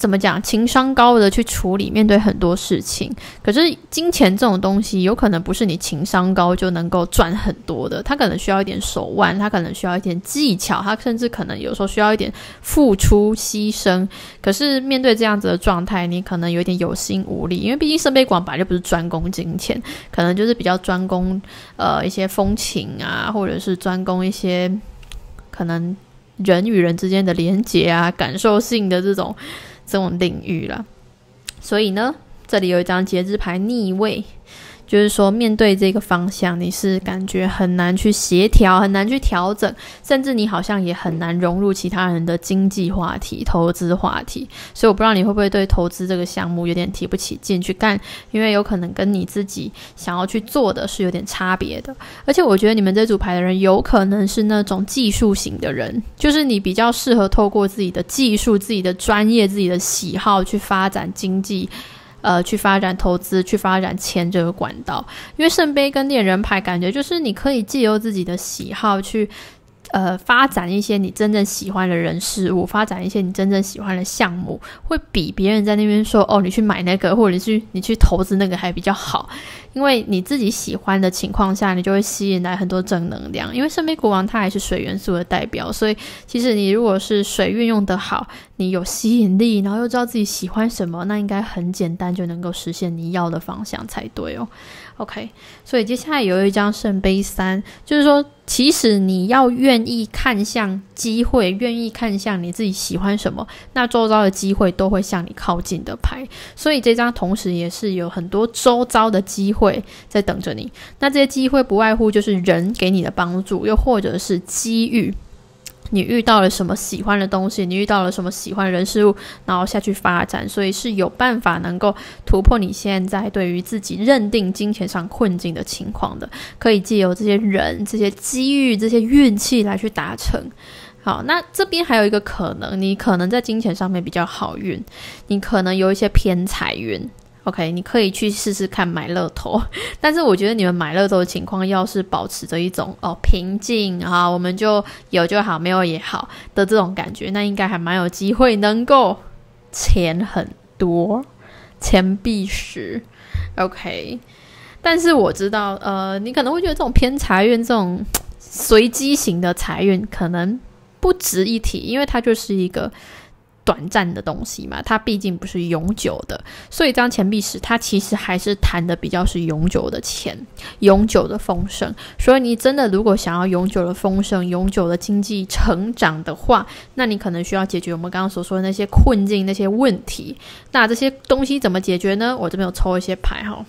怎么讲？情商高的去处理面对很多事情，可是金钱这种东西，有可能不是你情商高就能够赚很多的。它可能需要一点手腕，它可能需要一点技巧，它甚至可能有时候需要一点付出牺牲。可是面对这样子的状态，你可能有点有心无力，因为毕竟身背广来就不是专攻金钱，可能就是比较专攻呃一些风情啊，或者是专攻一些可能人与人之间的连结啊，感受性的这种。这种领域了，所以呢，这里有一张节日牌逆位。就是说，面对这个方向，你是感觉很难去协调，很难去调整，甚至你好像也很难融入其他人的经济话题、投资话题。所以，我不知道你会不会对投资这个项目有点提不起劲去干，因为有可能跟你自己想要去做的是有点差别的。而且，我觉得你们这组牌的人有可能是那种技术型的人，就是你比较适合透过自己的技术、自己的专业、自己的喜好去发展经济。呃，去发展投资，去发展钱这个管道，因为圣杯跟恋人牌，感觉就是你可以借由自己的喜好去。呃，发展一些你真正喜欢的人事物，发展一些你真正喜欢的项目，会比别人在那边说“哦，你去买那个”或者“你去你去投资那个”还比较好。因为你自己喜欢的情况下，你就会吸引来很多正能量。因为圣杯国王他还是水元素的代表，所以其实你如果是水运用的好，你有吸引力，然后又知道自己喜欢什么，那应该很简单就能够实现你要的方向才对哦。OK，所以接下来有一张圣杯三，就是说，其实你要愿意看向机会，愿意看向你自己喜欢什么，那周遭的机会都会向你靠近的牌。所以这张同时也是有很多周遭的机会在等着你。那这些机会不外乎就是人给你的帮助，又或者是机遇。你遇到了什么喜欢的东西？你遇到了什么喜欢人事物？然后下去发展，所以是有办法能够突破你现在对于自己认定金钱上困境的情况的。可以借由这些人、这些机遇、这些运气来去达成。好，那这边还有一个可能，你可能在金钱上面比较好运，你可能有一些偏财运。OK，你可以去试试看买乐透，但是我觉得你们买乐透的情况，要是保持着一种哦平静啊，我们就有就好，没有也好的这种感觉，那应该还蛮有机会能够钱很多，钱币时 OK。但是我知道，呃，你可能会觉得这种偏财运、这种随机型的财运可能不值一提，因为它就是一个。短暂的东西嘛，它毕竟不是永久的，所以当钱币时，它其实还是谈的比较是永久的钱，永久的丰盛。所以你真的如果想要永久的丰盛、永久的经济成长的话，那你可能需要解决我们刚刚所说的那些困境、那些问题。那这些东西怎么解决呢？我这边有抽一些牌哈，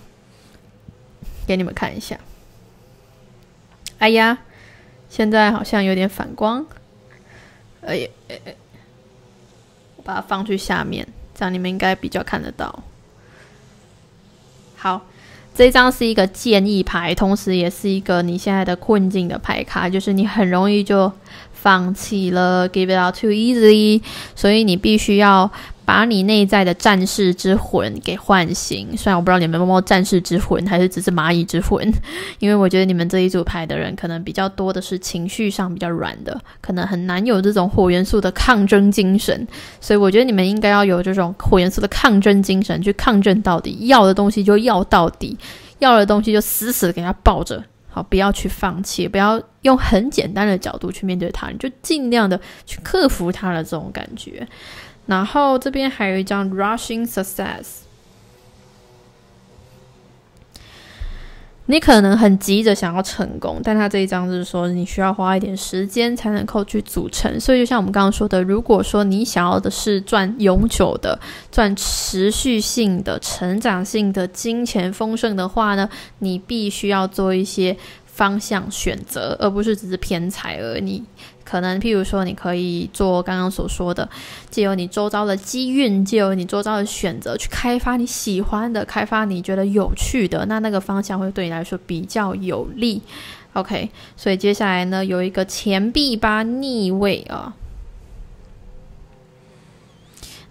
给你们看一下。哎呀，现在好像有点反光。哎哎哎。把它放去下面，这样你们应该比较看得到。好，这张是一个建议牌，同时也是一个你现在的困境的牌卡，就是你很容易就。放弃了，give it up too easily，所以你必须要把你内在的战士之魂给唤醒。虽然我不知道你们有没有战士之魂，还是只是蚂蚁之魂，因为我觉得你们这一组牌的人可能比较多的是情绪上比较软的，可能很难有这种火元素的抗争精神。所以我觉得你们应该要有这种火元素的抗争精神，去抗争到底，要的东西就要到底，要的东西就死死的给他抱着。好，不要去放弃，不要用很简单的角度去面对他，你就尽量的去克服他的这种感觉。然后这边还有一张 rushing success。你可能很急着想要成功，但他这一章就是说，你需要花一点时间才能够去组成。所以，就像我们刚刚说的，如果说你想要的是赚永久的、赚持续性的、成长性的金钱丰盛的话呢，你必须要做一些方向选择，而不是只是偏财而已。可能，譬如说，你可以做刚刚所说的，借由你周遭的机运，借由你周遭的选择，去开发你喜欢的，开发你觉得有趣的，那那个方向会对你来说比较有利。OK，所以接下来呢，有一个钱币八逆位啊，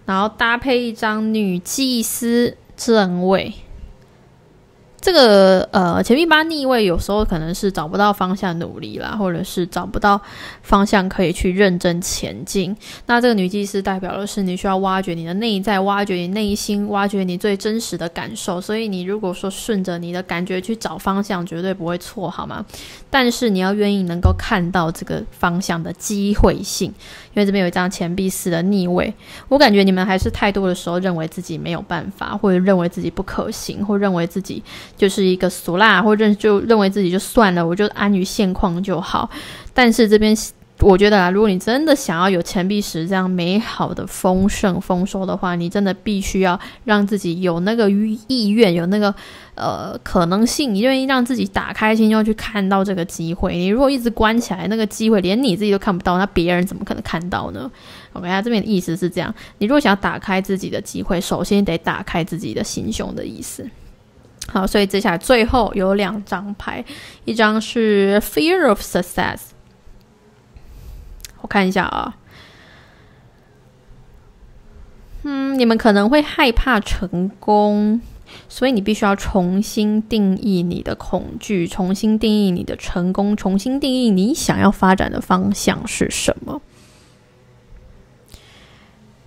然后搭配一张女祭司正位。这个呃，钱币八逆位有时候可能是找不到方向努力啦，或者是找不到方向可以去认真前进。那这个女祭司代表的是你需要挖掘你的内在，挖掘你内心，挖掘你最真实的感受。所以你如果说顺着你的感觉去找方向，绝对不会错，好吗？但是你要愿意能够看到这个方向的机会性，因为这边有一张钱币四的逆位，我感觉你们还是太多的时候认为自己没有办法，或者认为自己不可行，或认为自己。就是一个俗辣，或者认就认为自己就算了，我就安于现况就好。但是这边我觉得啊，如果你真的想要有钱币石这样美好的丰盛丰收的话，你真的必须要让自己有那个意愿，有那个呃可能性，你愿意让自己打开心胸去看到这个机会。你如果一直关起来，那个机会连你自己都看不到，那别人怎么可能看到呢？OK，他这边的意思是这样：你如果想要打开自己的机会，首先得打开自己的心胸的意思。好，所以接下来最后有两张牌，一张是 fear of success。我看一下啊，嗯，你们可能会害怕成功，所以你必须要重新定义你的恐惧，重新定义你的成功，重新定义你想要发展的方向是什么。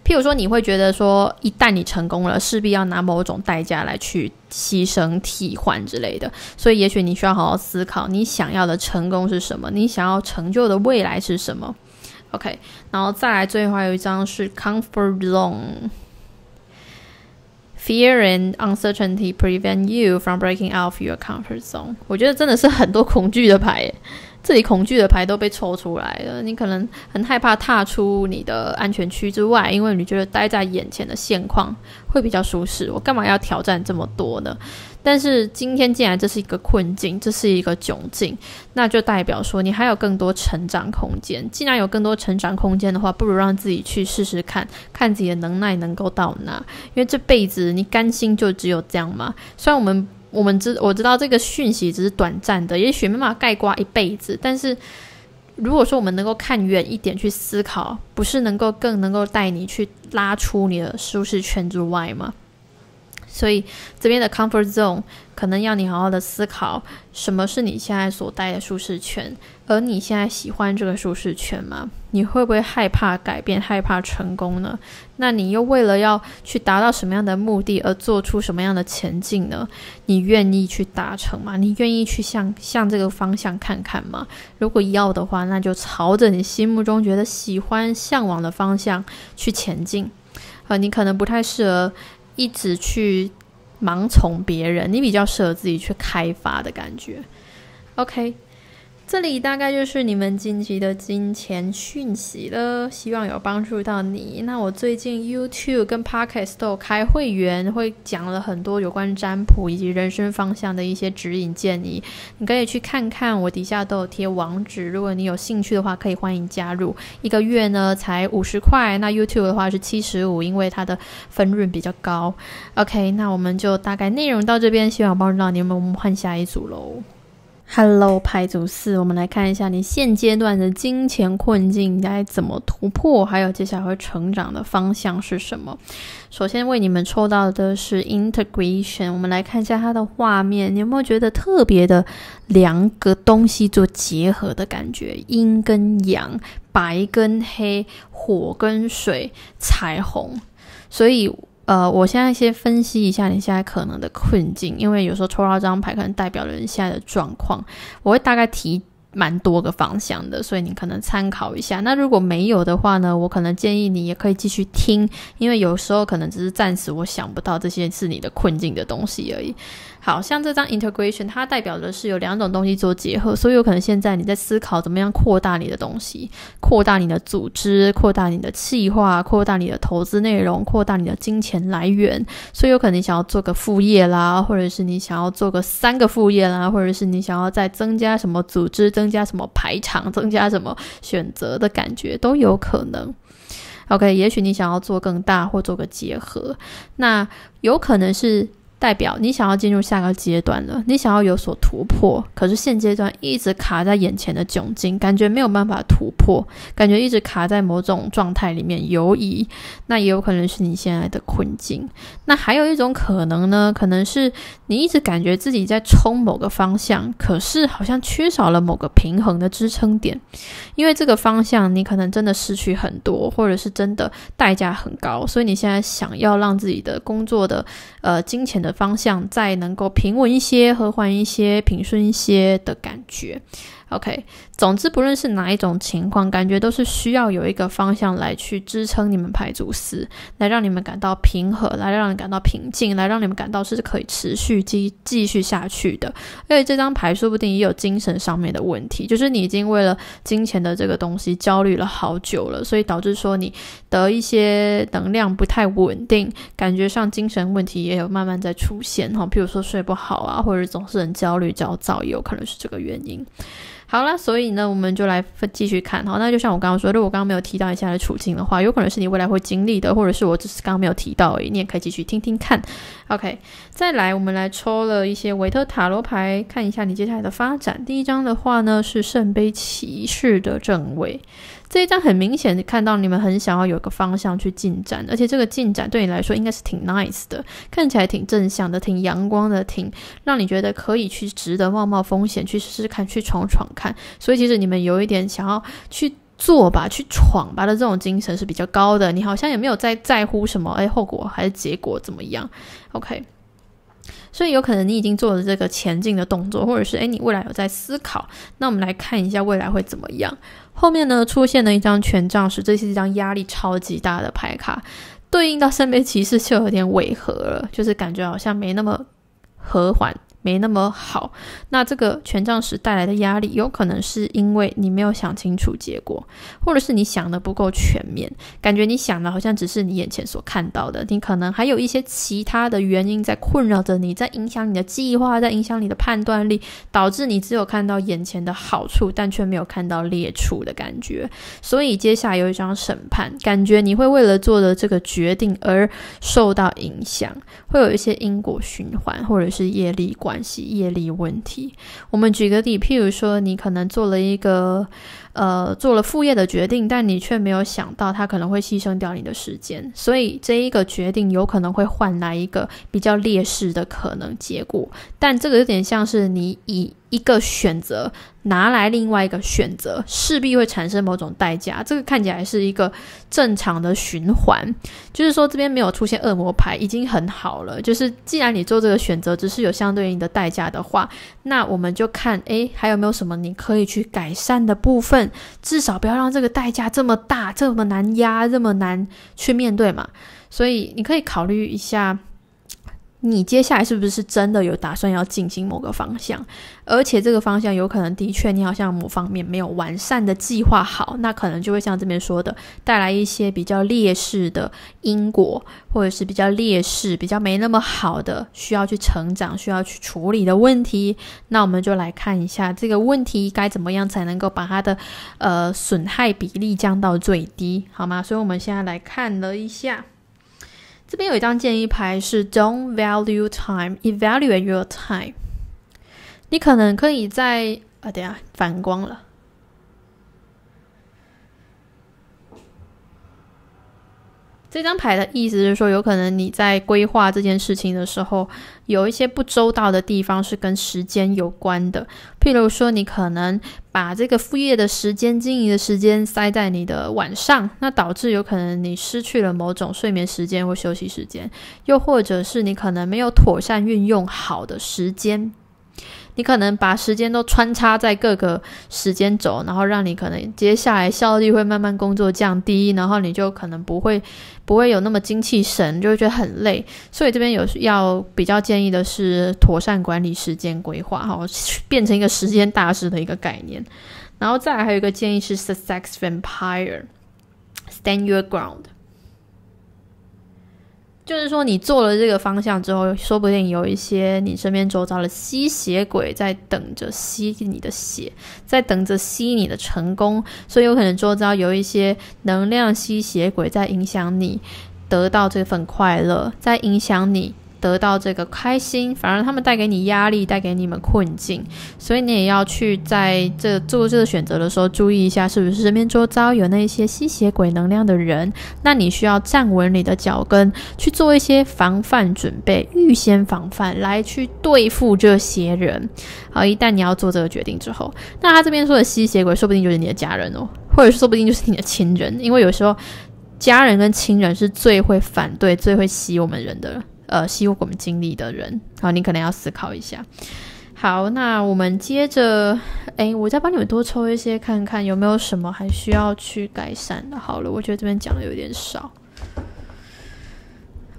譬如说，你会觉得说，一旦你成功了，势必要拿某种代价来去牺牲、替换之类的，所以也许你需要好好思考，你想要的成功是什么，你想要成就的未来是什么。OK，然后再来，最后还有一张是 Comfort Zone。Fear and uncertainty prevent you from breaking out of your comfort zone。我觉得真的是很多恐惧的牌。自己恐惧的牌都被抽出来了，你可能很害怕踏出你的安全区之外，因为你觉得待在眼前的现况会比较舒适。我干嘛要挑战这么多呢？但是今天既然这是一个困境，这是一个窘境，那就代表说你还有更多成长空间。既然有更多成长空间的话，不如让自己去试试看，看自己的能耐能够到哪。因为这辈子你甘心就只有这样吗？虽然我们。我们知我知道这个讯息只是短暂的，也许妈妈盖刮一辈子，但是如果说我们能够看远一点去思考，不是能够更能够带你去拉出你的舒适圈之外吗？所以这边的 comfort zone 可能要你好好的思考，什么是你现在所待的舒适圈，而你现在喜欢这个舒适圈吗？你会不会害怕改变，害怕成功呢？那你又为了要去达到什么样的目的而做出什么样的前进呢？你愿意去达成吗？你愿意去向向这个方向看看吗？如果要的话，那就朝着你心目中觉得喜欢、向往的方向去前进。啊，你可能不太适合一直去盲从别人，你比较适合自己去开发的感觉。OK。这里大概就是你们近期的金钱讯息了，希望有帮助到你。那我最近 YouTube 跟 Pocket 都开会员，会讲了很多有关占卜以及人生方向的一些指引建议，你可以去看看。我底下都有贴网址，如果你有兴趣的话，可以欢迎加入。一个月呢才五十块，那 YouTube 的话是七十五，因为它的分润比较高。OK，那我们就大概内容到这边，希望有帮助到你。我们换下一组喽。Hello，牌组四，我们来看一下你现阶段的金钱困境该怎么突破，还有接下来会成长的方向是什么。首先为你们抽到的是 Integration，我们来看一下它的画面，你有没有觉得特别的两个东西做结合的感觉？阴跟阳，白跟黑，火跟水，彩虹。所以。呃，我现在先分析一下你现在可能的困境，因为有时候抽到这张牌可能代表了你现在的状况，我会大概提蛮多个方向的，所以你可能参考一下。那如果没有的话呢，我可能建议你也可以继续听，因为有时候可能只是暂时我想不到这些是你的困境的东西而已。好像这张 integration，它代表的是有两种东西做结合，所以有可能现在你在思考怎么样扩大你的东西，扩大你的组织，扩大你的计划，扩大你的投资内容，扩大你的金钱来源，所以有可能你想要做个副业啦，或者是你想要做个三个副业啦，或者是你想要再增加什么组织，增加什么排场，增加什么选择的感觉都有可能。OK，也许你想要做更大或做个结合，那有可能是。代表你想要进入下个阶段了，你想要有所突破，可是现阶段一直卡在眼前的窘境，感觉没有办法突破，感觉一直卡在某种状态里面犹疑。那也有可能是你现在的困境。那还有一种可能呢，可能是你一直感觉自己在冲某个方向，可是好像缺少了某个平衡的支撑点，因为这个方向你可能真的失去很多，或者是真的代价很高，所以你现在想要让自己的工作的呃金钱的方向再能够平稳一些、和缓一些、平顺一些的感觉，OK。总之，不论是哪一种情况，感觉都是需要有一个方向来去支撑你们牌组四来让你们感到平和，来让人感到平静，来让你们感到是可以持续继继续下去的。而且这张牌说不定也有精神上面的问题，就是你已经为了金钱的这个东西焦虑了好久了，所以导致说你的一些能量不太稳定，感觉上精神问题也有慢慢在出现哈，譬如说睡不好啊，或者总是很焦虑、焦躁，也有可能是这个原因。好了，所以呢，我们就来继续看。好，那就像我刚刚说，如果刚刚没有提到你现在的处境的话，有可能是你未来会经历的，或者是我只是刚刚没有提到。而已，你也可以继续听听看。OK，再来，我们来抽了一些维特塔罗牌，看一下你接下来的发展。第一张的话呢，是圣杯骑士的正位。这一张很明显看到你们很想要有一个方向去进展，而且这个进展对你来说应该是挺 nice 的，看起来挺正向的，挺阳光的，挺让你觉得可以去值得冒冒风险去试试看，去闯闯看。所以其实你们有一点想要去做吧，去闯吧的这种精神是比较高的。你好像也没有在在乎什么，哎，后果还是结果怎么样？OK。所以有可能你已经做了这个前进的动作，或者是哎，你未来有在思考。那我们来看一下未来会怎么样。后面呢出现了一张权杖，十，这是一张压力超级大的牌卡，对应到圣杯骑士就有点违和了，就是感觉好像没那么和缓。没那么好，那这个权杖十带来的压力，有可能是因为你没有想清楚结果，或者是你想的不够全面，感觉你想的好像只是你眼前所看到的，你可能还有一些其他的原因在困扰着你，在影响你的计划，在影响你的判断力，导致你只有看到眼前的好处，但却没有看到劣处的感觉。所以接下来有一张审判，感觉你会为了做的这个决定而受到影响，会有一些因果循环，或者是业力观。关系业力问题，我们举个例，譬如说，你可能做了一个呃做了副业的决定，但你却没有想到，它可能会牺牲掉你的时间，所以这一个决定有可能会换来一个比较劣势的可能结果。但这个有点像是你以。一个选择拿来另外一个选择，势必会产生某种代价。这个看起来是一个正常的循环，就是说这边没有出现恶魔牌已经很好了。就是既然你做这个选择，只是有相对应的代价的话，那我们就看，诶，还有没有什么你可以去改善的部分？至少不要让这个代价这么大、这么难压、这么难去面对嘛。所以你可以考虑一下。你接下来是不是真的有打算要进行某个方向？而且这个方向有可能的确，你好像某方面没有完善的计划好，那可能就会像这边说的，带来一些比较劣势的因果，或者是比较劣势、比较没那么好的，需要去成长、需要去处理的问题。那我们就来看一下这个问题该怎么样才能够把它的呃损害比例降到最低，好吗？所以，我们现在来看了一下。这边有一张建议牌是 "Don't value time, evaluate your time"，你可能可以在啊，等下反光了。这张牌的意思是说，有可能你在规划这件事情的时候，有一些不周到的地方是跟时间有关的。譬如说，你可能把这个副业的时间、经营的时间塞在你的晚上，那导致有可能你失去了某种睡眠时间或休息时间，又或者是你可能没有妥善运用好的时间。你可能把时间都穿插在各个时间轴，然后让你可能接下来效率会慢慢工作降低，然后你就可能不会，不会有那么精气神，就会觉得很累。所以这边有要比较建议的是妥善管理时间规划，哈，变成一个时间大师的一个概念。然后再来还有一个建议是：success vampire，stand your ground。就是说，你做了这个方向之后，说不定有一些你身边周遭的吸血鬼在等着吸你的血，在等着吸你的成功，所以有可能周遭有一些能量吸血鬼在影响你得到这份快乐，在影响你。得到这个开心，反而他们带给你压力，带给你们困境，所以你也要去在这做这个选择的时候，注意一下是不是身边周遭有那些吸血鬼能量的人。那你需要站稳你的脚跟，去做一些防范准备，预先防范来去对付这些人。好，一旦你要做这个决定之后，那他这边说的吸血鬼，说不定就是你的家人哦，或者说不定就是你的亲人，因为有时候家人跟亲人是最会反对、最会吸我们人的了。呃，吸我们精力的人，好，你可能要思考一下。好，那我们接着，哎，我再帮你们多抽一些，看看有没有什么还需要去改善的。好了，我觉得这边讲的有点少。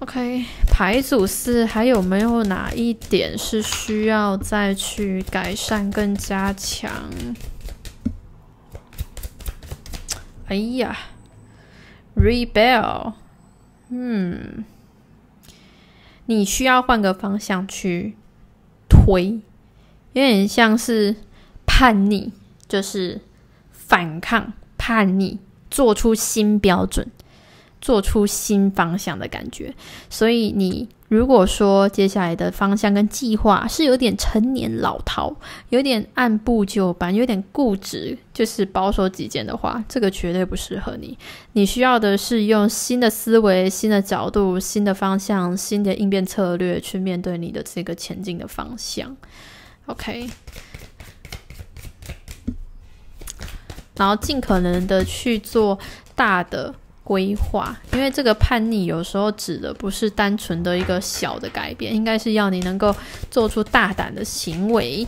OK，排组四还有没有哪一点是需要再去改善、更加强？哎呀，Rebel，嗯。你需要换个方向去推，有点像是叛逆，就是反抗、叛逆，做出新标准，做出新方向的感觉，所以你。如果说接下来的方向跟计划是有点成年老套，有点按部就班，有点固执，就是保守己见的话，这个绝对不适合你。你需要的是用新的思维、新的角度、新的方向、新的应变策略去面对你的这个前进的方向。OK，然后尽可能的去做大的。规划，因为这个叛逆有时候指的不是单纯的一个小的改变，应该是要你能够做出大胆的行为。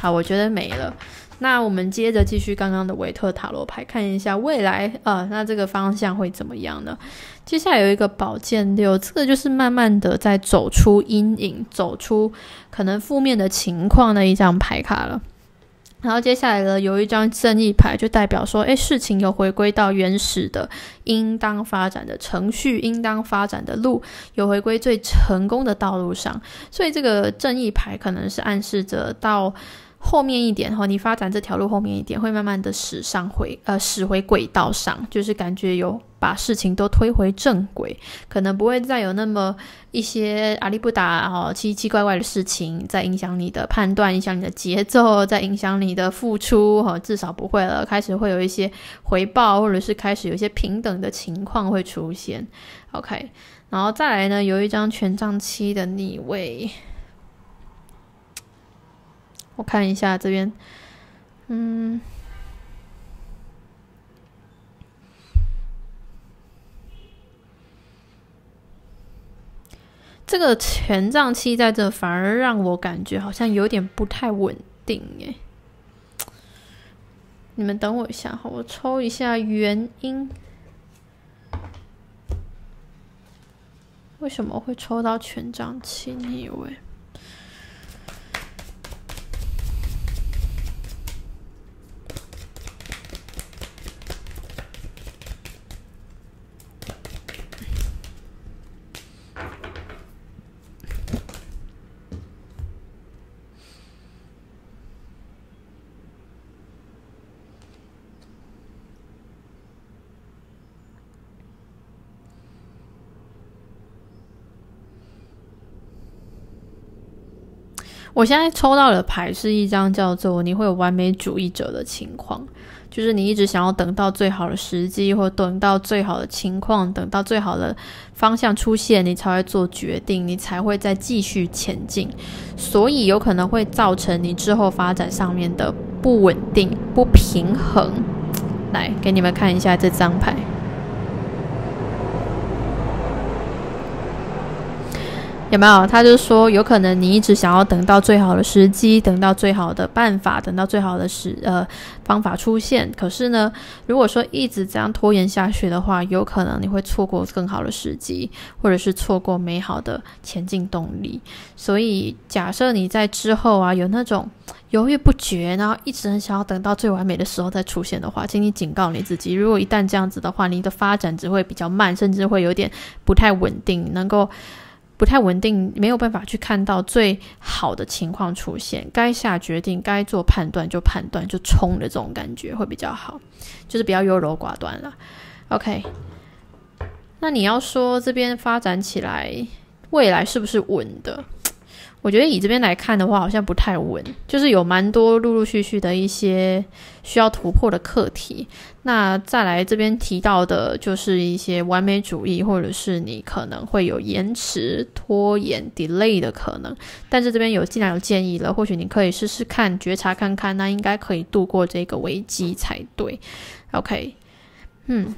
好，我觉得没了。那我们接着继续刚刚的维特塔罗牌，看一下未来啊，那这个方向会怎么样呢？接下来有一个宝剑六，这个就是慢慢的在走出阴影、走出可能负面的情况的一张牌卡了。然后接下来呢，有一张正义牌，就代表说，哎，事情有回归到原始的、应当发展的程序，应当发展的路，有回归最成功的道路上。所以这个正义牌可能是暗示着到。后面一点哈，你发展这条路后面一点会慢慢的驶上回呃驶回轨道上，就是感觉有把事情都推回正轨，可能不会再有那么一些阿力不打哈奇奇怪怪的事情在影响你的判断，影响你的节奏，在影响你的付出哈，至少不会了。开始会有一些回报，或者是开始有一些平等的情况会出现。OK，然后再来呢，有一张权杖七的逆位。我看一下这边，嗯，这个权杖七在这反而让我感觉好像有点不太稳定耶。你们等我一下哈，我抽一下原因，为什么会抽到权杖七？逆位？为？我现在抽到的牌是一张叫做“你会有完美主义者”的情况，就是你一直想要等到最好的时机，或等到最好的情况，等到最好的方向出现，你才会做决定，你才会再继续前进，所以有可能会造成你之后发展上面的不稳定、不平衡。来，给你们看一下这张牌。有没有？他就是说，有可能你一直想要等到最好的时机，等到最好的办法，等到最好的时呃方法出现。可是呢，如果说一直这样拖延下去的话，有可能你会错过更好的时机，或者是错过美好的前进动力。所以，假设你在之后啊有那种犹豫不决，然后一直很想要等到最完美的时候再出现的话，请你警告你自己：如果一旦这样子的话，你的发展只会比较慢，甚至会有点不太稳定，能够。不太稳定，没有办法去看到最好的情况出现。该下决定、该做判断就判断就冲的这种感觉会比较好，就是比较优柔寡断了。OK，那你要说这边发展起来，未来是不是稳的？我觉得以这边来看的话，好像不太稳，就是有蛮多陆陆续续的一些需要突破的课题。那再来这边提到的就是一些完美主义，或者是你可能会有延迟、拖延、delay 的可能。但是这边有既然有建议了，或许你可以试试看觉察看看，那应该可以度过这个危机才对。OK，嗯。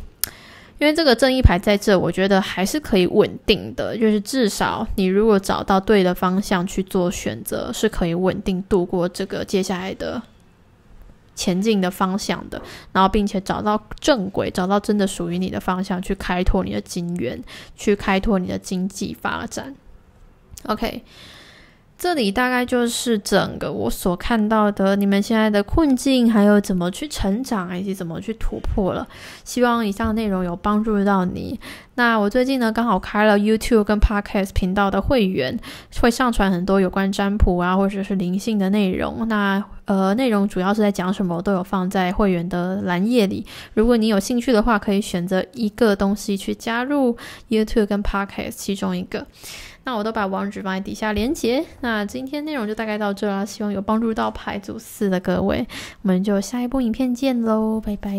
因为这个正义牌在这，我觉得还是可以稳定的，就是至少你如果找到对的方向去做选择，是可以稳定度过这个接下来的前进的方向的，然后并且找到正轨，找到真的属于你的方向，去开拓你的金源，去开拓你的经济发展。OK。这里大概就是整个我所看到的你们现在的困境，还有怎么去成长，以及怎么去突破了。希望以上内容有帮助到你。那我最近呢，刚好开了 YouTube 跟 Podcast 频道的会员，会上传很多有关占卜啊，或者是灵性的内容。那呃，内容主要是在讲什么，都有放在会员的蓝页里。如果你有兴趣的话，可以选择一个东西去加入 YouTube 跟 Podcast 其中一个。那我都把网址放在底下连接。那今天内容就大概到这啦，希望有帮助到排组四的各位，我们就下一部影片见喽，拜拜。